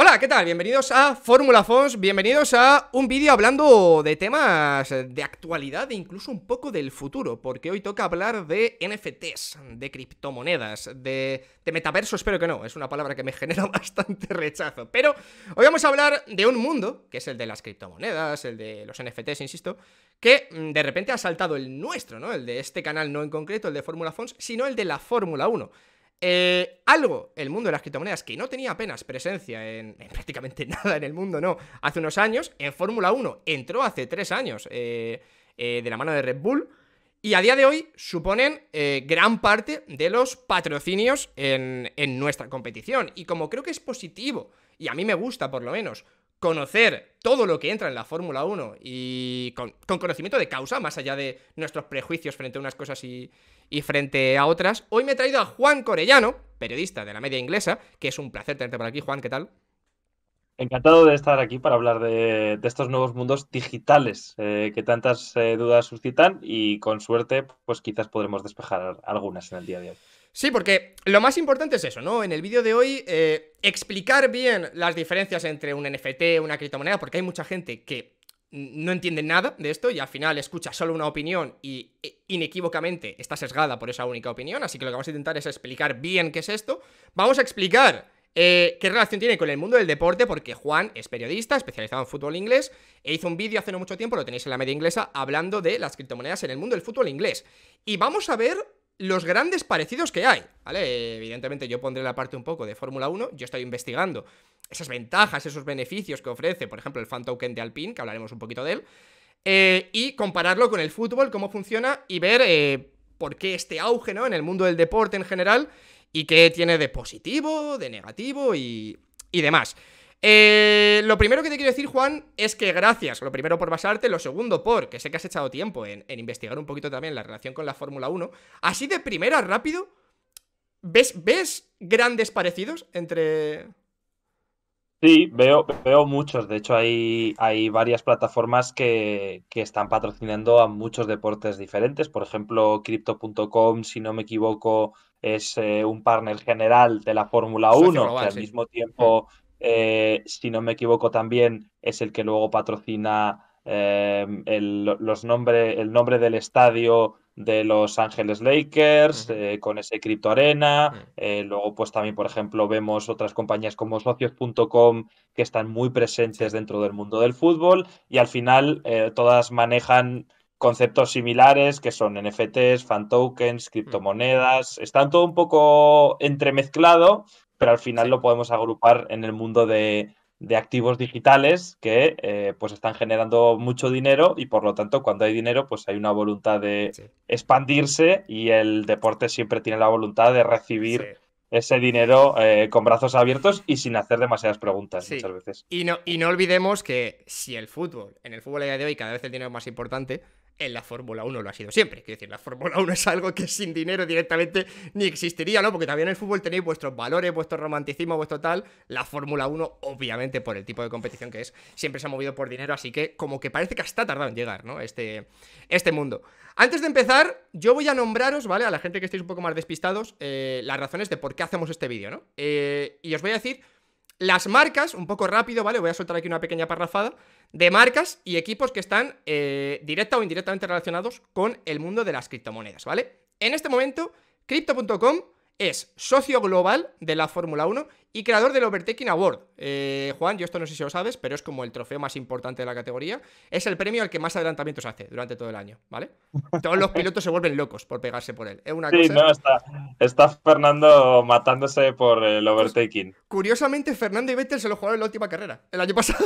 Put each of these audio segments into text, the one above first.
Hola, ¿qué tal? Bienvenidos a Fórmula Fons, bienvenidos a un vídeo hablando de temas de actualidad e incluso un poco del futuro, porque hoy toca hablar de NFTs, de criptomonedas, de, de metaverso, espero que no, es una palabra que me genera bastante rechazo, pero hoy vamos a hablar de un mundo, que es el de las criptomonedas, el de los NFTs, insisto, que mm, de repente ha saltado el nuestro, ¿no? El de este canal no en concreto, el de Fórmula Fons, sino el de la Fórmula 1. Eh, algo, el mundo de las criptomonedas, que no tenía apenas presencia en, prácticamente nada en el mundo, no, hace unos años, en Fórmula 1 entró hace tres años eh, eh, de la mano de Red Bull, y a día de hoy suponen gran parte de los patrocinios en, en nuestra competición. Y como creo que es positivo, y a mí me gusta por lo menos, conocer todo lo que entra en la Fórmula 1 y con, conocimiento de causa, más allá de nuestros prejuicios frente a unas cosas y, frente a otras, hoy me he traído a Juan Corellano, periodista de la media inglesa, que es un placer tenerte por aquí, Juan, ¿qué tal? Encantado de estar aquí para hablar de, estos nuevos mundos digitales eh, que tantas eh, dudas suscitan y con suerte, pues quizás podremos despejar algunas en el día de hoy. Sí, porque lo más importante es eso, ¿no? En el vídeo de hoy, eh, explicar bien las diferencias entre un NFT, una criptomoneda, porque hay mucha gente que no entiende nada de esto y al final escucha solo una opinión y e, inequívocamente está sesgada por esa única opinión, así que lo que vamos a intentar es explicar bien qué es esto. Vamos a explicar eh, qué relación tiene con el mundo del deporte, porque Juan es periodista especializado en fútbol inglés e hizo un vídeo hace no mucho tiempo, lo tenéis en la media inglesa, hablando de las criptomonedas en el mundo del fútbol inglés. Y vamos a ver los grandes parecidos que hay, ¿vale? Evidentemente yo pondré la parte un poco de Fórmula 1, yo estoy investigando esas ventajas, esos beneficios que ofrece, por ejemplo, el fan de Alpine, que hablaremos un poquito de él, eh, y compararlo con el fútbol, cómo funciona y ver eh, por qué este auge, ¿no? En el mundo del deporte en general y qué tiene de positivo, de negativo y, y demás. Eh, lo primero que te quiero decir, Juan, es que gracias. Lo primero por basarte, lo segundo por, que sé que has echado tiempo en, investigar un poquito también la relación con la Fórmula 1. Así de primera, rápido, ¿ves, ves grandes parecidos entre, Sí, veo, veo muchos. De hecho, hay, hay varias plataformas que, están patrocinando a muchos deportes diferentes. Por ejemplo, Crypto.com, si no me equivoco, es eh, un partner general de la Fórmula 1, al mismo mm. tiempo eh, si no me equivoco también es el que luego patrocina em, el, los nombre, el nombre del estadio de Los Ángeles Lakers, eh, con ese Crypto Arena. Mm. Eh, luego, pues también, por ejemplo, vemos otras compañías como socios.com que están muy presentes dentro del mundo del fútbol y al final todas manejan conceptos similares que son NFTs, fan tokens, mm. criptomonedas. Están todo un poco entremezclado pero al final lo podemos agrupar en el mundo de, activos digitales que eh, pues están generando mucho dinero y por lo tanto cuando hay dinero pues hay una voluntad de expandirse y el deporte siempre tiene la voluntad de recibir ese dinero eh, con brazos abiertos y sin hacer demasiadas preguntas muchas veces. Y no, y no olvidemos que si el fútbol, en el fútbol a día de hoy cada vez el dinero es más importante, en la Fórmula 1 lo ha sido siempre. Quiero decir, la Fórmula 1 es algo que sin dinero directamente ni existiría, ¿no? Porque también en el fútbol tenéis vuestros valores, vuestro romanticismo, vuestro tal. La Fórmula 1, obviamente, por el tipo de competición que es, siempre se ha movido por dinero, así que como que parece que hasta tardado en llegar, ¿no? Este, este mundo. Antes de empezar, yo voy a nombraros, ¿vale? A la gente que estéis un poco más despistados, eh, las razones de por qué hacemos este vídeo, ¿no? Eh, y os voy a decir las marcas, un poco rápido, ¿vale? Voy a soltar aquí una pequeña parrafada de marcas y equipos que están eh, directa o indirectamente relacionados con el mundo de las criptomonedas, ¿vale? En este momento, crypto.com es socio global de la Fórmula 1 y creador del Overtaking Award. Eh, Juan, yo esto no sé si lo sabes, pero es como el trofeo más importante de la categoría. Es el premio al que más adelantamientos hace durante todo el año, ¿vale? Todos los pilotos se vuelven locos por pegarse por él. Es una sí, no, está, Fernando matándose por el pues, Overtaking. curiosamente, Fernando y Vettel se lo jugaron en la última carrera, el año pasado.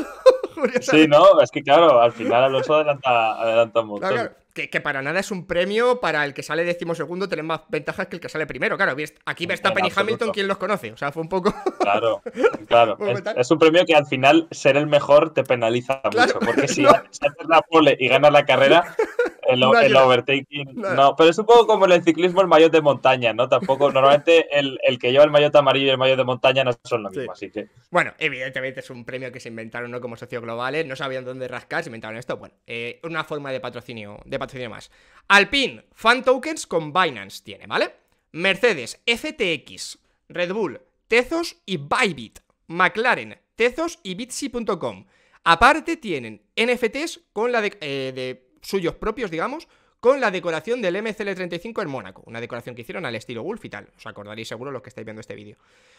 Sí, no, es que claro, al final Alonso adelanta, adelanta Claro, Que, para nada es un premio para el que sale decimosegundo tener más ventajas que el que sale primero. Claro, aquí está Penny Hamilton, quien los conoce? O sea, fue un poco. Claro, claro. es, un premio que al final ser el mejor te penaliza mucho. Porque si no. haces la pole y ganas la carrera, el, overtaking. No. pero es un poco como el ciclismo, el maillot de montaña, ¿no? Tampoco, normalmente el, que lleva el maillot amarillo y el maillot de montaña no son lo mismo, así que. Bueno, evidentemente es un premio que se inventaron, ¿no? Como socios globales, no sabían dónde rascar, se inventaron esto. Bueno, eh, una forma de patrocinio, de patrocinio más. Alpine, fan tokens con Binance tiene, ¿vale? Mercedes, FTX, Red Bull, Tezos y Bybit. McLaren, Tezos y Bitsy.com. Aparte tienen NFTs con la de, eh, de suyos propios, digamos, con la decoración del MCL35 en Mónaco, una decoración que hicieron al estilo Wolf y tal, os acordaréis seguro los que estáis viendo este vídeo.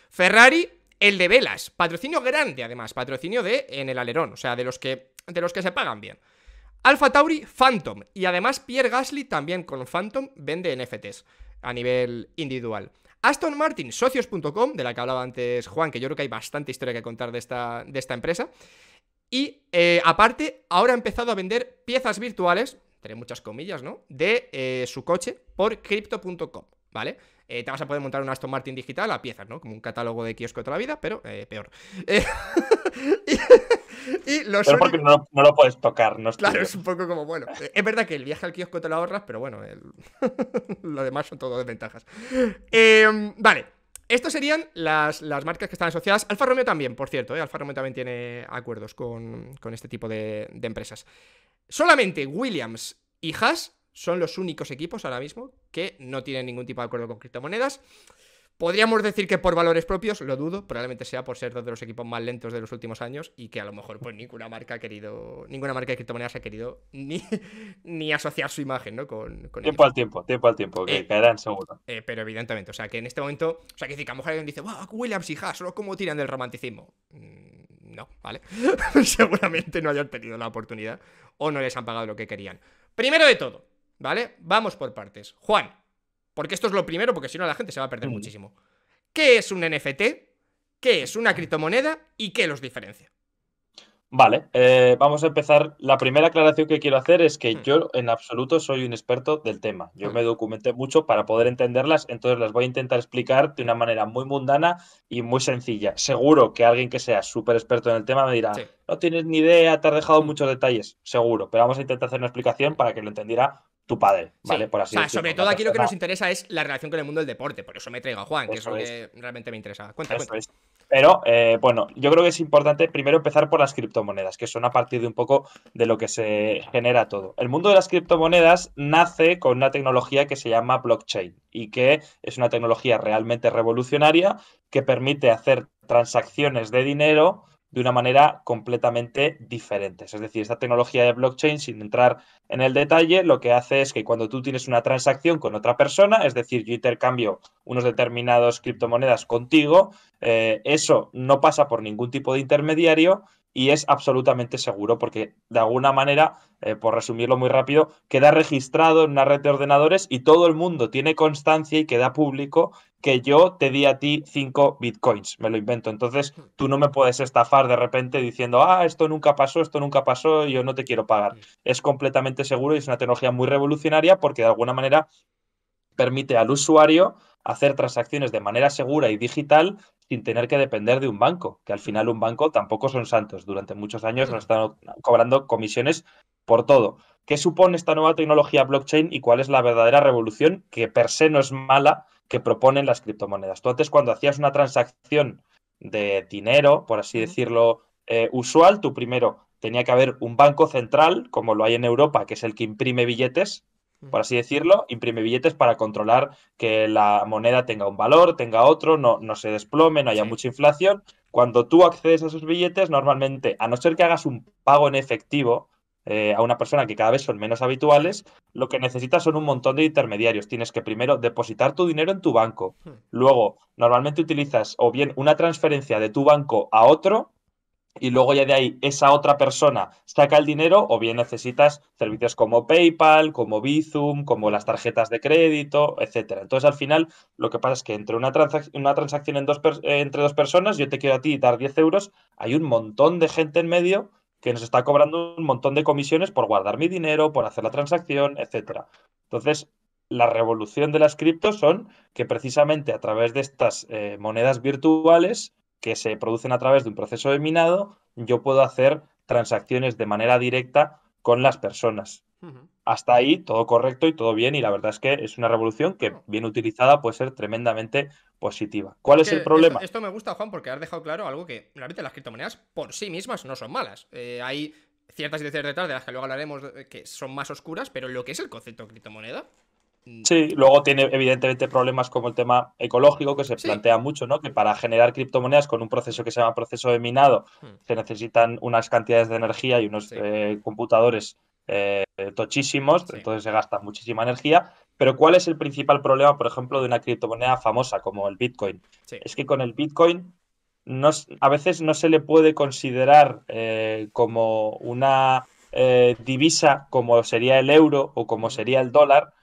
Ferrari, el de velas, patrocinio grande además, patrocinio de en el alerón, o sea, de los que, de los que se pagan bien. Alfa Tauri, Phantom, y además Pierre Gasly también con Phantom vende NFTs a nivel individual. Aston Martin, socios.com, de la que hablaba antes Juan, que yo creo que hay bastante historia que contar de esta, de esta empresa. Y eh, aparte, ahora ha empezado a vender piezas virtuales, entre muchas comillas, ¿no? De eh, su coche por crypto.com, ¿vale? Eh, te vas a poder montar un Aston Martin digital a piezas, ¿no? Como un catálogo de kiosco de toda la vida, pero peor. y, pero porque no, lo puedes tocar, no Claro, es un poco como, bueno, es verdad que el viaje al kiosco te lo ahorras, pero bueno, lo demás son todo desventajas. Em, vale. Estas serían las, marcas que están asociadas. Alfa Romeo también, por cierto. ¿eh? Alfa Romeo también tiene acuerdos con, este tipo de, de, empresas. Solamente Williams y Haas son los únicos equipos ahora mismo que no tienen ningún tipo de acuerdo con criptomonedas. Podríamos decir que por valores propios, lo dudo, probablemente sea por ser dos de los equipos más lentos de los últimos años y que a lo mejor pues ninguna marca ha querido, ninguna marca de criptomonedas ha querido ni, asociar su imagen, ¿no? Con, tiempo al tiempo, tiempo al tiempo, que eh, caerán seguro. Eh, pero evidentemente, o sea, que en este momento, o sea, que a lo mejor alguien dice, wow, Williams y Haas, solo como tiran del romanticismo. Mm, no, ¿vale? Seguramente no hayan tenido la oportunidad o no les han pagado lo que querían. Primero de todo, ¿vale? Vamos por partes. Juan, porque esto es lo primero, porque si no la gente se va a perder muchísimo. ¿Qué es un NFT? ¿Qué es una criptomoneda? ¿Y qué los diferencia? Vale, eh, vamos a empezar. La primera aclaración que quiero hacer es que mm. yo en absoluto soy un experto del tema. Yo mm. me documenté mucho para poder entenderlas, entonces las voy a intentar explicar de una manera muy mundana y muy sencilla. Seguro que alguien que sea súper experto en el tema me dirá, no tienes ni idea, te has dejado mm. muchos detalles, seguro, pero vamos a intentar hacer una explicación para que lo entendiera tu padre, ¿vale? Por así decirlo, sobre todo aquí lo que nos interesa es la relación con el mundo del deporte, por eso me traigo a Juan, que es lo que realmente me interesa. Cuenta, pero eh, bueno, yo creo que es importante primero empezar por las criptomonedas, que son a partir de un poco de lo que se genera todo. El mundo de las criptomonedas nace con una tecnología que se llama blockchain y que es una tecnología realmente revolucionaria que permite hacer transacciones de dinero de una manera completamente diferente. Es decir, esta tecnología de blockchain, sin entrar en el detalle, lo que hace es que cuando tú tienes una transacción con otra persona, es decir, yo intercambio unos determinados criptomonedas contigo, eh, eso no pasa por ningún tipo de intermediario y es absolutamente seguro porque de alguna manera, eh, por resumirlo muy rápido, queda registrado en una red de ordenadores y todo el mundo tiene constancia y queda público que yo te di a ti cinco bitcoins, me lo invento. Entonces hmm. tú no me puedes estafar de repente diciendo, ah, esto nunca pasó, esto nunca pasó, yo no te quiero pagar. Es completamente seguro y es una tecnología muy revolucionaria porque de alguna manera permite al usuario hacer transacciones de manera segura y digital sin tener que depender de un banco, que al final un banco tampoco son santos. Durante muchos años nos están cobrando comisiones por todo. ¿Qué supone esta nueva tecnología blockchain y cuál es la verdadera revolución que per se no es mala que proponen las criptomonedas? Tú antes cuando hacías una transacción de dinero, por así decirlo, eh, usual, tú primero tenía que haber un banco central, como lo hay en Europa, que es el que imprime billetes, por así decirlo, imprime billetes para controlar que la moneda tenga un valor, tenga otro, no, no se desplome, no haya mucha inflación. Cuando tú accedes a esos billetes, normalmente, a no ser que hagas un pago en efectivo, eh, a una persona que cada vez son menos habituales, lo que necesitas son un montón de intermediarios. Tienes que primero depositar tu dinero en tu banco. Hmm. Luego, normalmente utilizas o bien una transferencia de tu banco a otro y luego ya de ahí esa otra persona saca el dinero o bien necesitas servicios como PayPal, como Bizum, como las tarjetas de crédito, etcétera. Entonces al final lo que pasa es que entre una, transacción eh, entre dos personas, yo te quiero a ti dar 10 euros, hay un montón de gente en medio que nos está cobrando un montón de comisiones por guardar mi dinero, por hacer la transacción, etcétera. Entonces la revolución de las criptos son que precisamente a través de estas eh, monedas virtuales que se producen a través de un proceso de minado, yo puedo hacer transacciones de manera directa con las personas. Hasta ahí todo correcto y todo bien y la verdad es que es una revolución que bien utilizada puede ser tremendamente positiva. ¿Cuál es, el problema? Esto, me gusta, Juan, porque has dejado claro algo que realmente las criptomonedas por sí mismas no son malas. Eh, hay ciertas y detrás de las que luego hablaremos eh, que son más oscuras, pero lo que es el concepto de criptomoneda Sí, luego tiene evidentemente problemas como el tema ecológico que se plantea mucho, ¿no? Que para generar criptomonedas con un proceso que se llama proceso de minado hmm. se necesitan unas cantidades de energía y unos eh, computadores eh, tochísimos, entonces se gasta muchísima energía. Pero ¿cuál es el principal problema, por ejemplo, de una criptomoneda famosa como el Bitcoin? Es que con el Bitcoin a veces no se le puede considerar eh, como una divisa como sería el euro o como hmm. sería el dólar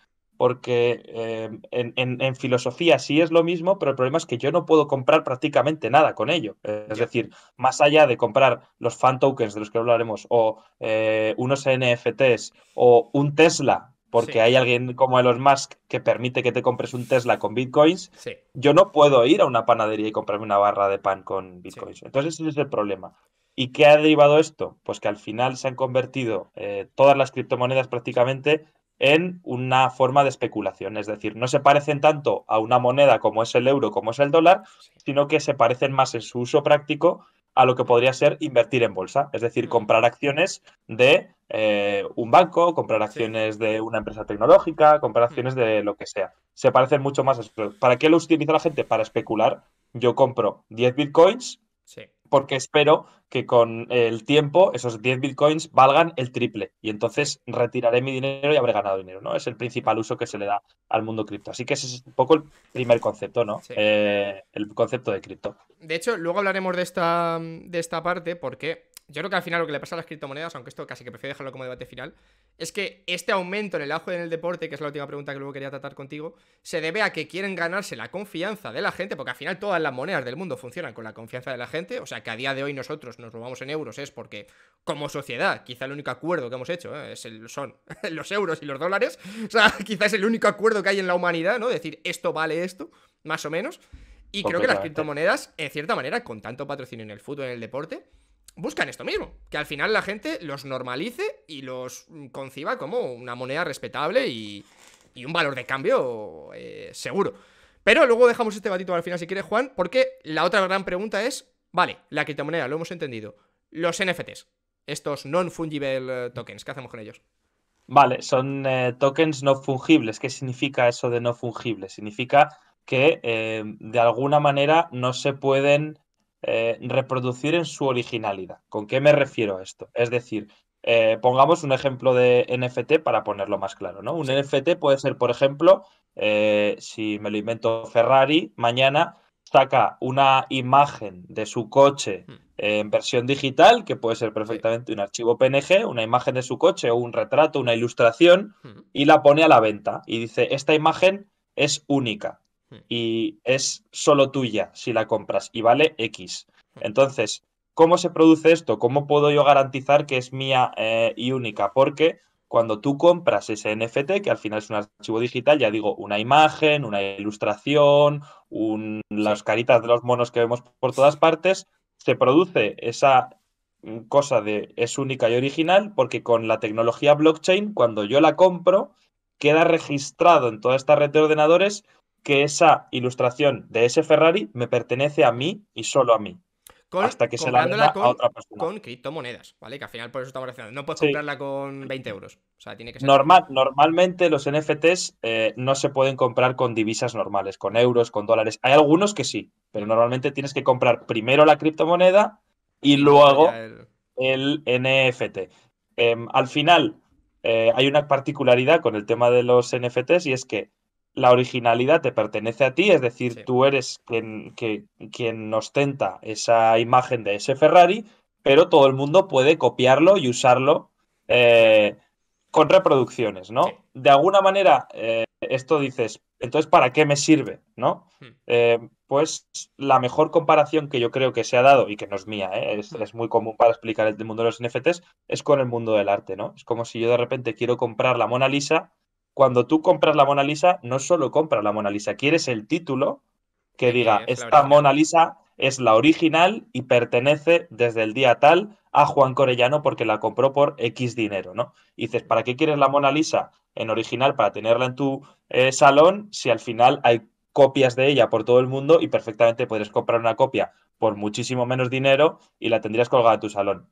porque eh, en, filosofía sí es lo mismo, pero el problema es que yo no puedo comprar prácticamente nada con ello. Es decir, más allá de comprar los fan tokens de los que hablaremos, o eh, unos NFTs, o un Tesla, porque hay alguien como Elon Musk que permite que te compres un Tesla con bitcoins, yo no puedo ir a una panadería y comprarme una barra de pan con bitcoins. Entonces ese es el problema. ¿Y qué ha derivado esto? Pues que al final se han convertido eh, todas las criptomonedas prácticamente en una forma de especulación. Es decir, no se parecen tanto a una moneda como es el euro, como es el dólar, sino que se parecen más en su uso práctico a lo que podría ser invertir en bolsa, es decir, mm. comprar acciones de eh, un banco, comprar acciones de una empresa tecnológica, comprar mm. acciones de lo que sea. Se parecen mucho más. A... ¿Para qué lo utiliza la gente? Para especular. Yo compro 10 bitcoins porque espero que con el tiempo esos 10 bitcoins valgan el triple y entonces retiraré mi dinero y habré ganado dinero, ¿no? Es el principal uso que se le da al mundo cripto. Así que ese es un poco el primer concepto, ¿no? Eh, el concepto de cripto. De hecho, luego hablaremos de esta, de esta parte porque yo creo que al final lo que le pasa a las criptomonedas, aunque esto casi que prefiero dejarlo como debate final, es que este aumento en el ajo en el deporte, que es la última pregunta que luego quería tratar contigo, se debe a que quieren ganarse la confianza de la gente, porque al final todas las monedas del mundo funcionan con la confianza de la gente, o sea que a día de hoy nosotros nos robamos en euros es porque, como sociedad, quizá el único acuerdo que hemos hecho ¿eh? es son los euros y los dólares. O sea, quizá es el único acuerdo que hay en la humanidad, ¿no? Decir, esto vale esto, más o menos. Y creo que las criptomonedas, en cierta manera, con tanto patrocinio en el fútbol, en el deporte, buscan esto mismo. Que al final la gente los normalice y los conciba como una moneda respetable y, un valor de cambio eh, seguro. Pero luego dejamos este batito al final si quieres, Juan, porque la otra gran pregunta es Vale, la criptomoneda, lo hemos entendido. Los NFTs, estos non-fungible eh, tokens, ¿qué hacemos con ellos? Vale, son eh, tokens no fungibles. ¿Qué significa eso de no fungible? Significa que eh, de alguna manera no se pueden reproducir en su originalidad. ¿Con qué me refiero a esto? Es decir, pongamos un ejemplo de NFT para ponerlo más claro, ¿no? Un NFT puede ser, por ejemplo, si me lo invento Ferrari, mañana saca una imagen de su coche hmm. en versión digital, que puede ser perfectamente un archivo PNG, una imagen de su coche o un retrato, una ilustración, hmm. y la pone a la venta. Y dice, esta imagen es única hmm. y es solo tuya si la compras y vale X. Entonces, ¿cómo se produce esto? ¿Cómo puedo yo garantizar que es mía eh, y única? Porque cuando tú compras ese NFT, que al final es un archivo digital, ya digo, una imagen, una ilustración, las caritas de los monos que vemos por todas partes, se produce esa cosa de es única y original, porque con la tecnología blockchain, cuando yo la compro, queda registrado en toda esta red de ordenadores que esa ilustración de ese Ferrari me pertenece a mí y solo a mí hasta que se la venda con, criptomonedas, ¿vale? Que al final por eso estamos haciendo. No puedes comprarla con 20 euros. O sea, tiene que Normal, normalmente los NFTs eh, no se pueden comprar con divisas normales, con euros, con dólares. Hay algunos que sí, pero normalmente tienes que comprar primero la criptomoneda y, luego el... NFT. Em, al final, eh, hay una particularidad con el tema de los NFTs y es que la originalidad te pertenece a ti, es decir, tú eres quien, quien ostenta esa imagen de ese Ferrari, pero todo el mundo puede copiarlo y usarlo eh, con reproducciones, ¿no? De alguna manera, eh, esto dices, entonces, ¿para qué me sirve? ¿No? Hmm. Eh, pues la mejor comparación que yo creo que se ha dado, y que no es mía, es, hmm. es, muy común para explicar el mundo de los NFTs, es con el mundo del arte, ¿no? Es como si yo de repente quiero comprar la Mona Lisa cuando tú compras la Mona Lisa, no solo compras la Mona Lisa, quieres el título que diga, esta Mona Lisa es la original y pertenece desde el día tal a Juan Corellano porque la compró por X dinero, ¿no? dices, ¿para qué quieres la Mona Lisa en original para tenerla en tu eh, salón si al final hay copias de ella por todo el mundo y perfectamente puedes comprar una copia por muchísimo menos dinero y la tendrías colgada en tu salón?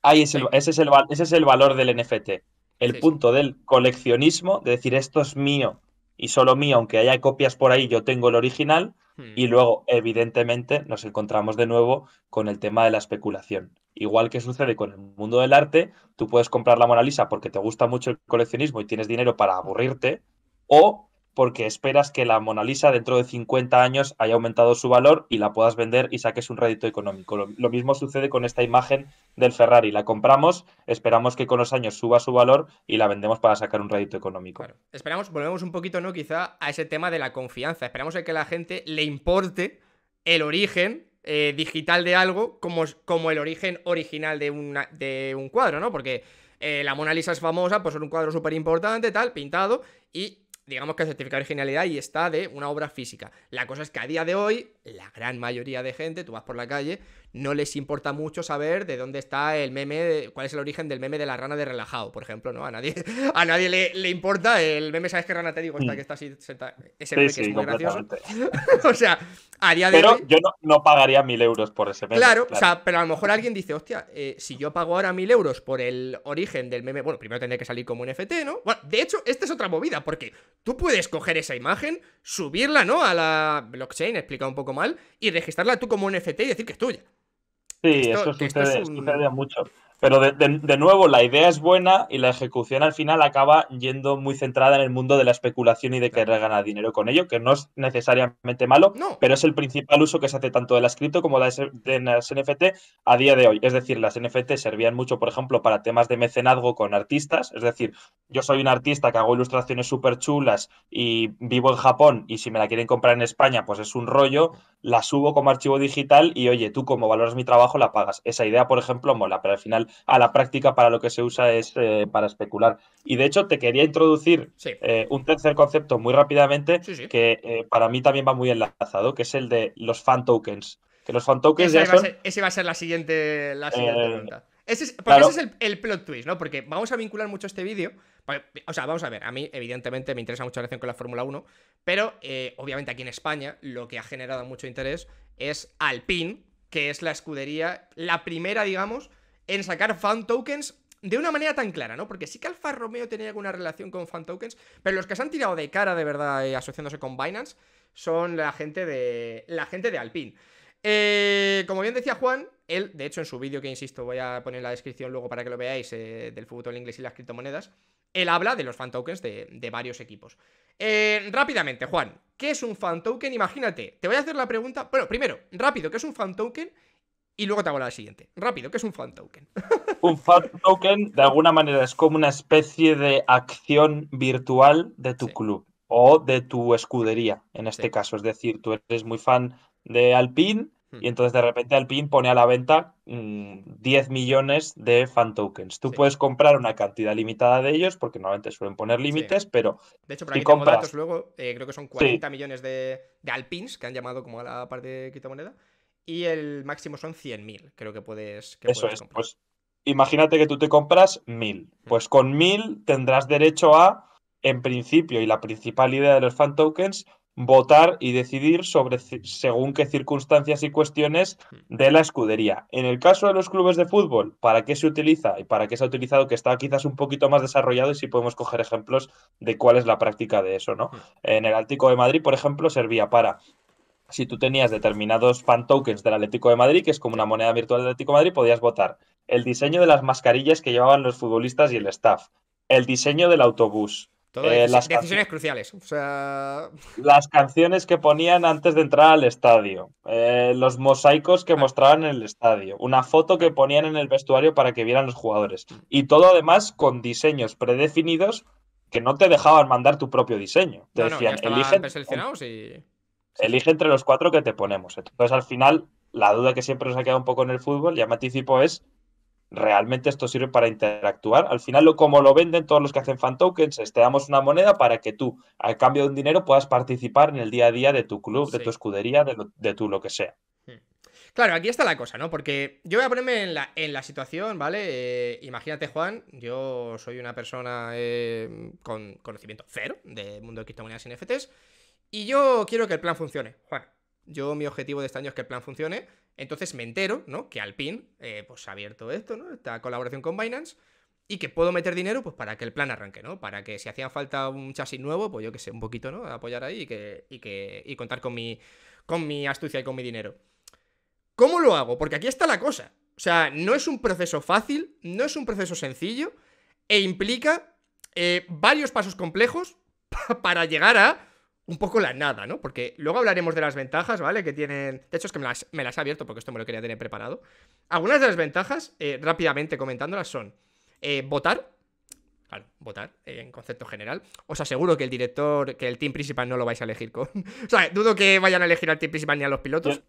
Ahí es ese, es el, ese es el valor del NFT el punto del coleccionismo, de decir esto es mío y solo mío, aunque haya copias por ahí, yo tengo el original. Hmm. Y luego, evidentemente, nos encontramos de nuevo con el tema de la especulación. Igual que sucede con el mundo del arte, tú puedes comprar la Mona Lisa porque te gusta mucho el coleccionismo y tienes dinero para aburrirte, o porque esperas que la Mona Lisa dentro de 50 años haya aumentado su valor y la puedas vender y saques un rédito económico. Lo, mismo sucede con esta imagen del Ferrari. La compramos, esperamos que con los años suba su valor y la vendemos para sacar un rédito económico. Esperamos, volvemos un poquito, ¿no? Quizá a ese tema de la confianza. Esperamos a que la gente le importe el origen eh, digital de algo como, como el origen original de, de un cuadro, ¿no? Porque... Eh, la Mona Lisa es famosa por ser un cuadro súper importante, tal, pintado, y digamos que el certificado de originalidad y está de una obra física. La cosa es que a día de hoy la gran mayoría de gente, tú vas por la calle, no les importa mucho saber de dónde está el meme, cuál es el origen del meme de la rana de relajado, por ejemplo, ¿no? A nadie, a nadie le, importa el meme, ¿sabes qué rana te digo? Esta mm. que está así Ese meme que es muy gracioso. o sea, haría de Pero yo no, pagaría mil euros por ese meme. Claro, o sea, pero a lo mejor alguien dice, hostia, eh, si yo pago ahora mil euros por el origen del meme, bueno, primero tendría que salir como un FT, ¿no? Bueno, de hecho, esta es otra movida, porque tú puedes coger esa imagen, subirla, ¿no? A la blockchain, explica un poco más y registrarla tú como un NFT y decir que es tuya. Sí, eso sucede, es un... sucede mucho. Pero de, nuevo, la idea es buena y la ejecución al final acaba yendo muy centrada en el mundo de la especulación y de querer ganar dinero con ello, que no es necesariamente malo, pero es el principal uso que se hace tanto de la cripto como e, de las NFT a día de hoy. Es decir, las NFT servían mucho, por ejemplo, para temas de mecenazgo con artistas. Es decir, yo soy un artista que hago ilustraciones súper chulas y vivo en Japón y si me la quieren comprar en España, pues es un rollo. La subo como archivo digital y oye, tú como valoras mi trabajo la pagas. Esa idea, por ejemplo, mola, pero al final a la práctica para lo que se usa es eh, para especular. Y de hecho te quería introducir eh, un tercer concepto muy rápidamente que eh, para mí también va muy enlazado, que es el de los fan tokens. Que los fan tokens ese, ya va, a ser, ese va a ser la siguiente, pregunta. Ese es, el, plot twist, ¿no? Porque vamos a vincular mucho este vídeo. O sea, vamos a ver, a mí evidentemente me interesa mucho la relación con la Fórmula 1, pero obviamente aquí en España lo que ha generado mucho interés es Alpine, que es la escudería, la primera, digamos, en sacar fan tokens de una manera tan clara, ¿no? Porque sí que Alfa Romeo tenía alguna relación con fan tokens, pero los que se han tirado de cara de verdad eh, asociándose con Binance son la gente de la gente de Alpine. Eh, como bien decía Juan, él, de hecho, en su vídeo que insisto, voy a poner en la descripción luego para que lo veáis, eh, del fútbol inglés y las criptomonedas, él habla de los fan tokens de, varios equipos. rápidamente, Juan, ¿qué es un fan token? Imagínate, te voy a hacer la pregunta. Bueno, primero, rápido, ¿qué es un fan token? y luego te hago la siguiente. Rápido, que es un fan token. un fan token, de alguna manera, es como una especie de acción virtual de tu club o de tu escudería, en este caso. Es decir, tú eres muy fan de Alpine y hmm. entonces de repente Alpine pone a la venta 10 mm, millones de fan tokens. Tú puedes comprar una cantidad limitada de ellos porque normalmente suelen poner límites, pero... De hecho, por aquí luego, eh, creo que son 40 millones de, Alpines que han llamado como a la parte de criptomoneda y el máximo son 100.000, creo que puedes, que Eso es, Pues, imagínate que tú te compras 1.000, mm. pues con 1.000 tendrás derecho a, en principio, y la principal idea de los fan tokens, votar y decidir sobre según qué circunstancias y cuestiones mm. de la escudería. En el caso de los clubes de fútbol, ¿para qué se utiliza y para qué se ha utilizado? Que está quizás un poquito más desarrollado y si podemos coger ejemplos de cuál es la práctica de eso, ¿no? Mm. En el Ártico de Madrid, por ejemplo, servía para si tú tenías determinados fan tokens del Atlético de Madrid, que es como una moneda virtual del Atlético de Madrid, podías votar el diseño de las mascarillas que llevaban los futbolistas y el staff, el diseño del autobús. Eh, las decisiones cruciales. Las canciones que ponían antes de entrar al estadio, eh, los mosaicos que mostraban en el estadio, una foto que ponían en el vestuario para que vieran los jugadores. Y todo además con diseños predefinidos que no te dejaban mandar tu propio diseño. Te decían, eligen... y... Elige entre los cuatro que te ponemos. Entonces, al final, la duda que siempre nos ha quedado un poco en el fútbol, ya me anticipo, es realmente esto sirve para interactuar. Al final, lo, como lo venden todos los que hacen fan tokens, te damos una moneda para que tú, al cambio de un dinero, puedas participar en el día a día de tu club, de tu escudería, de, tu lo que sea. Hmm. Claro, aquí está la cosa, ¿no? Porque yo voy a ponerme en la, en la situación, ¿vale? Eh, imagínate, Juan, yo soy una persona eh, con conocimiento cero del mundo de criptomonedas y NFTs. Y yo quiero que el plan funcione, Bueno, Yo mi objetivo de este año es que el plan funcione. Entonces me entero, ¿no? Que Alpine, eh, pues ha abierto esto, ¿no? Esta colaboración con Binance. Y que puedo meter dinero, pues para que el plan arranque, ¿no? Para que si hacía falta un chasis nuevo, pues yo que sé, un poquito, ¿no? Apoyar ahí y que. y que. y contar con mi. con mi astucia y con mi dinero. ¿Cómo lo hago? Porque aquí está la cosa. O sea, no es un proceso fácil, no es un proceso sencillo, e implica eh, varios pasos complejos para llegar a un poco la nada, ¿no? Porque luego hablaremos de las ventajas, ¿vale? Que tienen... De hecho, es que me las, me he abierto porque esto me lo quería tener preparado. Algunas de las ventajas, eh, rápidamente comentándolas, son eh, votar, Claro, votar eh, en concepto general. Os aseguro que el director, que el team principal no lo vais a elegir con. o sea, dudo que vayan a elegir al team principal ni a los pilotos.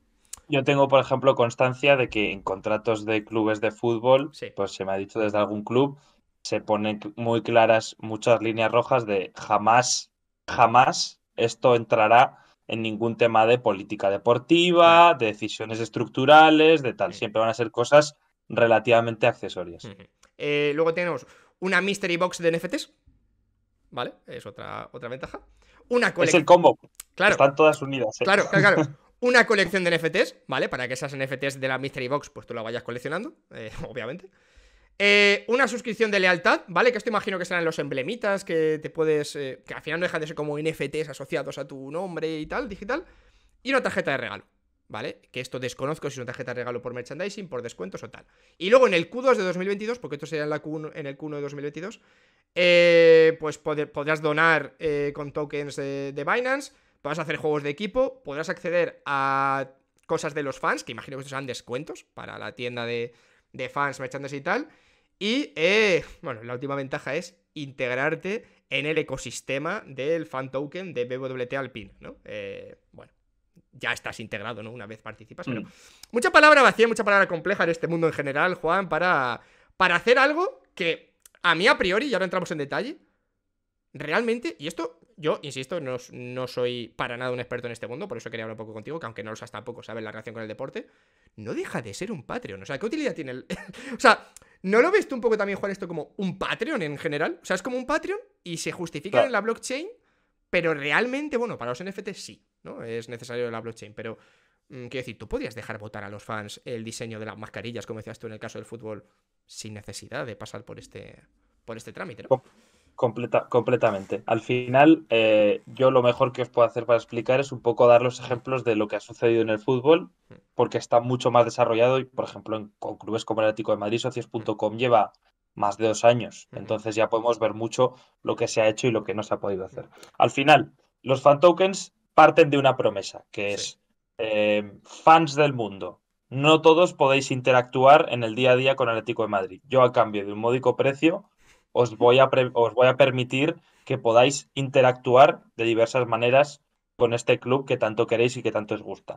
Yo tengo, por ejemplo, constancia de que en contratos de clubes de fútbol, pues se me ha dicho desde algún club, se ponen muy claras muchas líneas rojas de jamás, jamás esto entrará en ningún tema de política deportiva, de decisiones estructurales, de tal. Siempre van a ser cosas relativamente accesorias. Eh, luego tenemos una mystery box de NFTs. ¿Vale? Es otra, otra ventaja. Una Es el combo. Están todas unidas. ¿eh? Claro, claro, claro. Una colección de NFTs, ¿vale? Para que esas NFTs de la Mystery Box, pues tú la vayas coleccionando, eh, obviamente. Eh, una suscripción de lealtad, ¿vale? Que esto imagino que serán los emblemitas que te puedes. Eh, que al final no dejan de ser como NFTs asociados a tu nombre y tal, digital. Y una tarjeta de regalo, ¿vale? Que esto desconozco si es una tarjeta de regalo por merchandising, por descuentos o tal. Y luego en el Q2 de 2022, porque esto sería en, la el Q1 de 2022, eh, pues podrás donar con tokens de, de Binance, podrás hacer juegos de equipo, podrás acceder a cosas de los fans, que imagino que estos serán descuentos para la tienda de de fans, merchandise y tal. Y, eh, bueno, la última ventaja es integrarte en el ecosistema del fan token de BWT Alpine, ¿no? Eh, bueno, ya estás integrado, ¿no? Una vez participas, pero... Mm. Mucha palabra vacía, mucha palabra compleja en este mundo en general, Juan, para, para hacer algo que a mí a priori, y ahora entramos en detalle, realmente, y esto yo, insisto, no, no, soy para nada un experto en este mundo, por eso quería hablar un poco contigo, que aunque no lo seas tampoco, sabes la relación con el deporte, no deja de ser un Patreon. O sea, ¿qué utilidad tiene el...? o sea, ¿no lo ves tú un poco también, Juan, esto como un Patreon en general? O sea, es como un Patreon y se justifica en la blockchain, pero realmente, bueno, para los NFTs sí, ¿no? Es necesario la blockchain, pero... Mm, quiero decir, tú podías dejar votar a los fans el diseño de las mascarillas, como decías tú en el caso del fútbol, sin necesidad de pasar por este, por este trámite, ¿no? completamente. Al final, eh, yo lo mejor que os puedo hacer para explicar es un poco dar los ejemplos de lo que ha sucedido en el fútbol, porque está mucho más desarrollado y, por ejemplo, en, con clubes como el Atlético de Madrid, socios.com lleva más de dos años. Entonces ya podemos ver mucho lo que se ha hecho y lo que no se ha podido hacer. Al final, los fan tokens parten de una promesa, que es eh, fans del mundo. No todos podéis interactuar en el día a día con el Atlético de Madrid. Yo a cambio de un módico precio os voy a, os voy a permitir que podáis interactuar de diversas maneras con este club que tanto queréis y que tanto os gusta.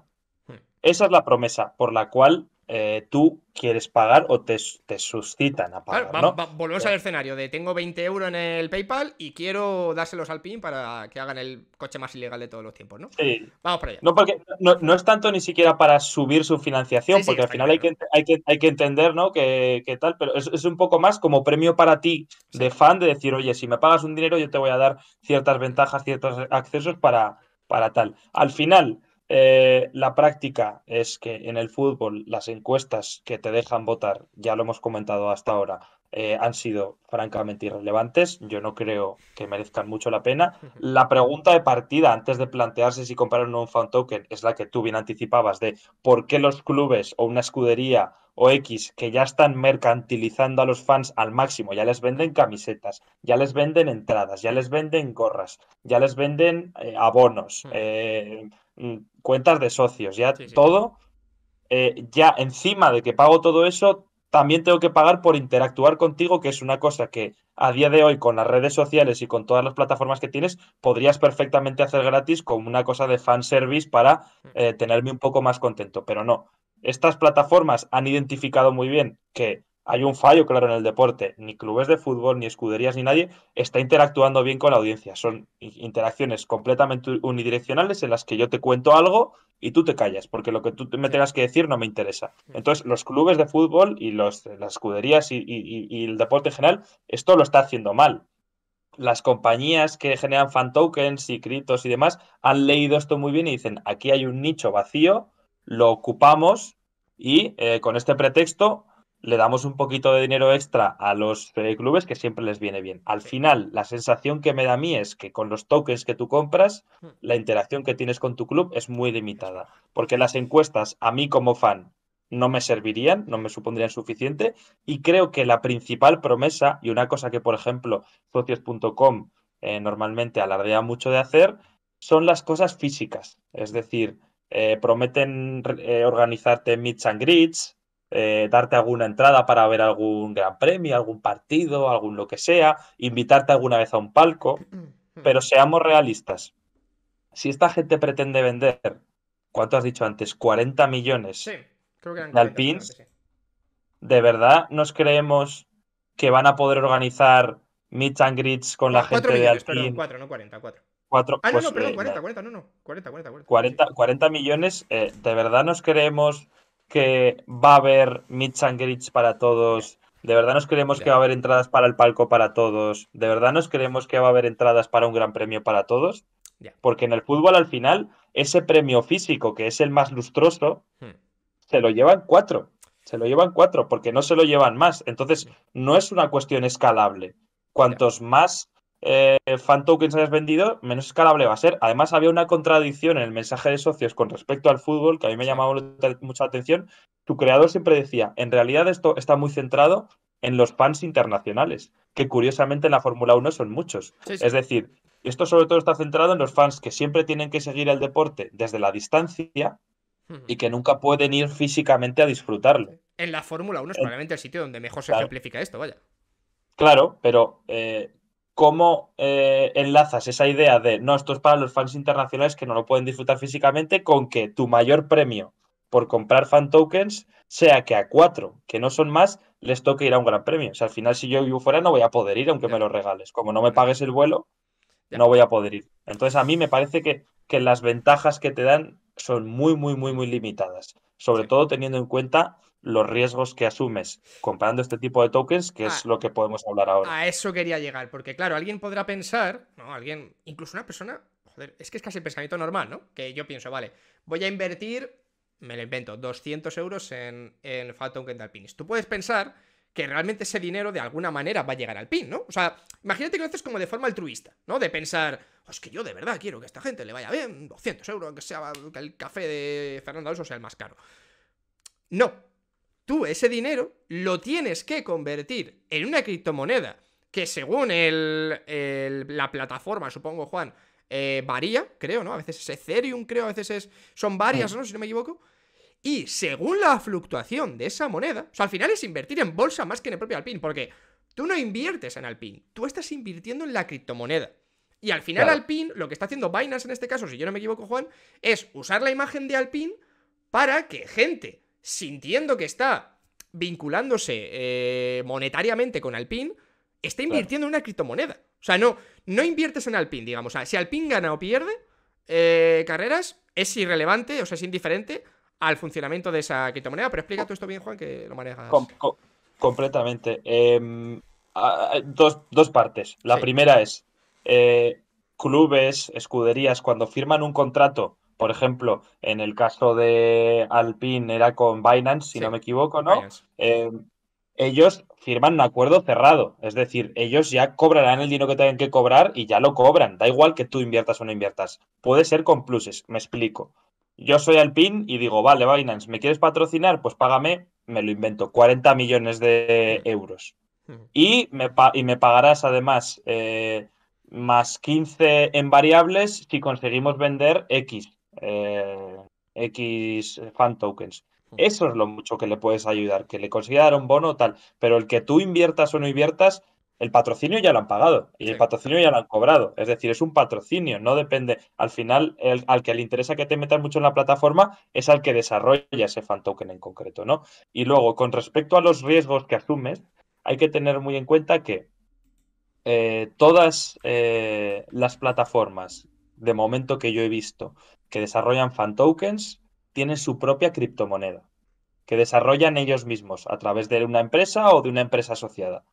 Hmm. Esa es la promesa por la cual eh, tú quieres pagar o te, suscitan a pagar. volvemos al eh. escenario de tengo 20 euros en el PayPal y quiero dárselos al PIN para que hagan el coche más ilegal de todos los tiempos, ¿no? Sí. Vamos para allá. No, porque no, es tanto ni siquiera para subir su financiación, porque al final hay que, hay, que, hay que entender, ¿no? Que, tal, pero es, un poco más como premio para ti de fan de decir, oye, si me pagas un dinero, yo te voy a dar ciertas ventajas, ciertos accesos para, para tal. Al final eh, la práctica es que en el fútbol las encuestas que te dejan votar, ya lo hemos comentado hasta ahora, eh, han sido francamente irrelevantes. Yo no creo que merezcan mucho la pena. La pregunta de partida, antes de plantearse si comprar un fan token, es la que tú bien anticipabas de por qué los clubes o una escudería o X que ya están mercantilizando a los fans al máximo, ya les venden camisetas, ya les venden entradas, ya les venden gorras, ya les venden eh, abonos, eh, mm, cuentas de socios, ya todo. ya encima de que pago todo eso, también tengo que pagar por interactuar contigo, que es una cosa que a día de hoy con las redes sociales y con todas las plataformas que tienes, podrías perfectamente hacer gratis como una cosa de fanservice para eh, tenerme un poco más contento. Pero no, estas plataformas han identificado muy bien que hay un fallo claro en el deporte. Ni clubes de fútbol, ni escuderías, ni nadie está interactuando bien con la audiencia. Son interacciones completamente unidireccionales en las que yo te cuento algo y tú te callas, porque lo que tú me tengas que decir no me interesa. Entonces, los clubes de fútbol y los, las escuderías y, el deporte en general, esto lo está haciendo mal. Las compañías que generan fan tokens y criptos y demás han leído esto muy bien y dicen, aquí hay un nicho vacío, lo ocupamos y eh, con este pretexto le damos un poquito de dinero extra a los eh, clubes que siempre les viene bien. Al final, la sensación que me da a mí es que con los tokens que tú compras, hmm. la interacción que tienes con tu club es muy limitada. Porque las encuestas, a mí como fan, no me servirían, no me supondrían suficiente. Y creo que la principal promesa, y una cosa que, por ejemplo, socios.com eh, normalmente alardea mucho de hacer, son las cosas físicas. Es decir, eh, prometen organizarte meets and greets, eh, darte alguna entrada para ver algún gran premio, algún partido, algún lo que sea, invitarte alguna vez a un palco, mm, pero mm. seamos realistas. Si esta gente pretende vender, ¿cuánto has dicho antes? 40 millones de Alpins. ¿De verdad nos creemos que van a poder organizar meet and greets con la gente de Alpine? 4, no 40, 4. ah, no, pues, perdón, 40, eh, 40, no, no, 40, 40, 40. 40, millones, eh, ¿de verdad nos creemos que va a haber meets and para todos. De verdad nos creemos que va a haber entradas para el palco para todos. De verdad nos creemos que va a haber entradas para un gran premio para todos. Porque en el fútbol al final ese premio físico que es el más lustroso hmm. se lo llevan cuatro. Se lo llevan cuatro porque no se lo llevan más. Entonces no es una cuestión escalable. Cuantos más eh, fan tokens hayas vendido, menos escalable va a ser. Además, había una contradicción en el mensaje de socios con respecto al fútbol que a mí me llamaba mucha atención. Tu creador siempre decía, en realidad esto está muy centrado en los fans internacionales, que curiosamente en la Fórmula 1 son muchos. Es decir, esto sobre todo está centrado en los fans que siempre tienen que seguir el deporte desde la distancia hmm. y que nunca pueden ir físicamente a disfrutarlo. En la Fórmula 1 es eh, probablemente el sitio donde mejor se amplifica esto, vaya. Claro, pero eh, cómo eh, enlazas esa idea de, no, esto es para los fans internacionales que no lo pueden disfrutar físicamente, con que tu mayor premio por comprar fan tokens sea que a cuatro, que no son más, les toque ir a un gran premio. O sea, al final, si yo vivo fuera, no voy a poder ir, aunque me lo regales. Como no me pagues el vuelo, no voy a poder ir. Entonces, a mí me parece que, que las ventajas que te dan son muy, muy, muy, muy limitadas. Sobre todo teniendo en cuenta los riesgos que asumes comprando este tipo de tokens, que es ah, lo que podemos hablar ahora. A eso quería llegar, porque claro, alguien podrá pensar, no, alguien, incluso una persona, joder, es que es casi el pensamiento normal, ¿no? Que yo pienso, vale, voy a invertir, me lo invento, 200 euros en, en Fat Token de Tú puedes pensar que realmente ese dinero de alguna manera va a llegar al pin, ¿no? O sea, imagínate que lo haces como de forma altruista, ¿no? De pensar, oh, es que yo de verdad quiero que a esta gente le vaya bien, 200 euros, que sea el café de Fernando Alonso sea el más caro. No, tú ese dinero lo tienes que convertir en una criptomoneda que según el, la plataforma, supongo Juan, eh, varía, creo, ¿no? A veces es Ethereum, creo, a veces es, son varias, ¿no? Si no me equivoco. Y según la fluctuación de esa moneda, o sea, al final es invertir en bolsa más que en el propio Alpine, porque tú no inviertes en Alpine, tú estás invirtiendo en la criptomoneda. Y al final Alpine, lo que está haciendo Binance en este caso, si yo no me equivoco Juan, es usar la imagen de Alpine para que gente sintiendo que está vinculándose eh, monetariamente con Alpine, está invirtiendo en una criptomoneda. O sea, no, no inviertes en Alpine, digamos. si Alpine gana o pierde eh, carreras, es irrelevante, o sea, es indiferente al funcionamiento de esa criptomoneda. Pero explica tú esto bien, Juan, que lo manejas. completamente. Em, dos, partes. La primera es, eh, clubes, escuderías, cuando firman un contrato por ejemplo, en el caso de Alpine era con Binance, si no me equivoco, ¿no? Eh, ellos firman un acuerdo cerrado, es decir, ellos ya cobrarán el dinero que tienen que cobrar y ya lo cobran, da igual que tú inviertas o no inviertas. Puede ser con pluses, me explico. Yo soy Alpine y digo, vale, Binance, ¿me quieres patrocinar? Pues págame, me lo invento, 40 millones de euros. Hmm. Y me, y me pagarás además eh, más 15 en variables si conseguimos vender X. Eh, X fan tokens. Eso es lo mucho que le puedes ayudar, que le consiga dar un bono tal, pero el que tú inviertas o no inviertas, el patrocinio ya lo han pagado y el patrocinio ya lo han cobrado. Es decir, es un patrocinio, no depende. Al final, al que le interesa que te metas mucho en la plataforma es al que desarrolla ese fan token en concreto, ¿no? Y luego, con respecto a los riesgos que asumes, hay que tener muy en cuenta que eh, todas eh, las plataformas de momento que yo he visto que desarrollan fan tokens tienen su propia criptomoneda, que desarrollan ellos mismos a través de una empresa o de una empresa asociada.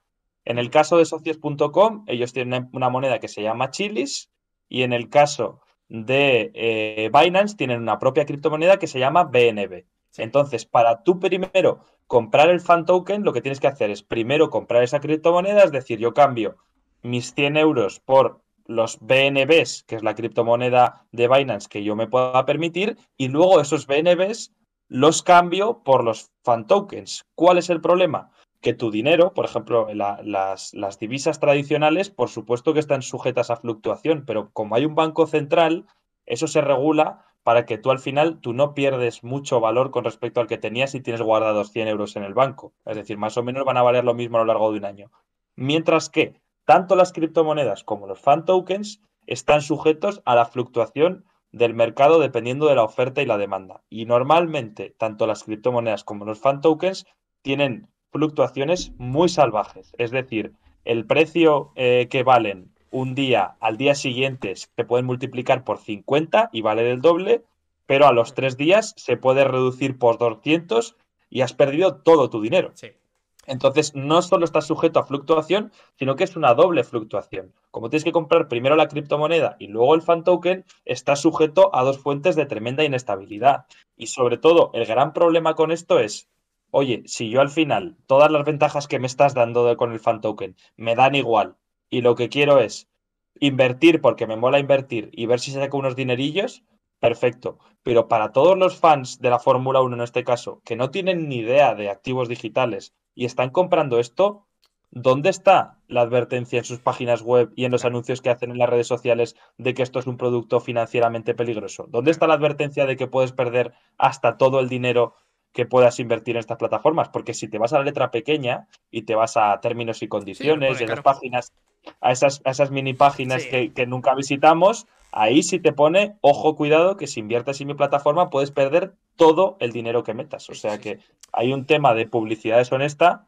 En el caso de socios.com, ellos tienen una moneda que se llama Chilis y en el caso de eh, Binance tienen una propia criptomoneda que se llama BNB. Entonces, para tú primero comprar el fan token, lo que tienes que hacer es primero comprar esa criptomoneda, es decir, yo cambio mis 100 euros por los BNBs, que es la criptomoneda de Binance que yo me pueda permitir, y luego esos BNBs los cambio por los fan tokens. ¿Cuál es el problema? Que tu dinero, por ejemplo, las, las divisas tradicionales, por supuesto que están sujetas a fluctuación, pero como hay un banco central, eso se regula para que tú al final tú no pierdes mucho valor con respecto al que tenías si tienes guardados 100 euros en el banco. Es decir, más o menos van a valer lo mismo a lo largo de un año. Mientras que tanto las criptomonedas como los fan tokens están sujetos a la fluctuación del mercado dependiendo de la oferta y la demanda. Y normalmente, tanto las criptomonedas como los fan tokens tienen fluctuaciones muy salvajes. Es decir, el precio eh, que valen un día al día siguiente se pueden multiplicar por 50 y valer el doble, pero a los tres días se puede reducir por 200 y has perdido todo tu dinero. Sí. Entonces, no solo está sujeto a fluctuación, sino que es una doble fluctuación. Como tienes que comprar primero la criptomoneda y luego el fan token, está sujeto a dos fuentes de tremenda inestabilidad. Y sobre todo, el gran problema con esto es, oye, si yo al final todas las ventajas que me estás dando con el fan token me dan igual y lo que quiero es invertir porque me mola invertir y ver si se saco unos dinerillos, perfecto. Pero para todos los fans de la Fórmula 1 en este caso, que no tienen ni idea de activos digitales, y están comprando esto, ¿dónde está la advertencia en sus páginas web y en los anuncios que hacen en las redes sociales de que esto es un producto financieramente peligroso? ¿Dónde está la advertencia de que puedes perder hasta todo el dinero que puedas invertir en estas plataformas, porque si te vas a la letra pequeña y te vas a términos y condiciones, y a las páginas, a esas, esas mini páginas que, nunca visitamos, ahí sí te pone, ojo, cuidado, que si inviertes en mi plataforma puedes perder todo el dinero que metas. O sea que hay un tema de publicidad deshonesta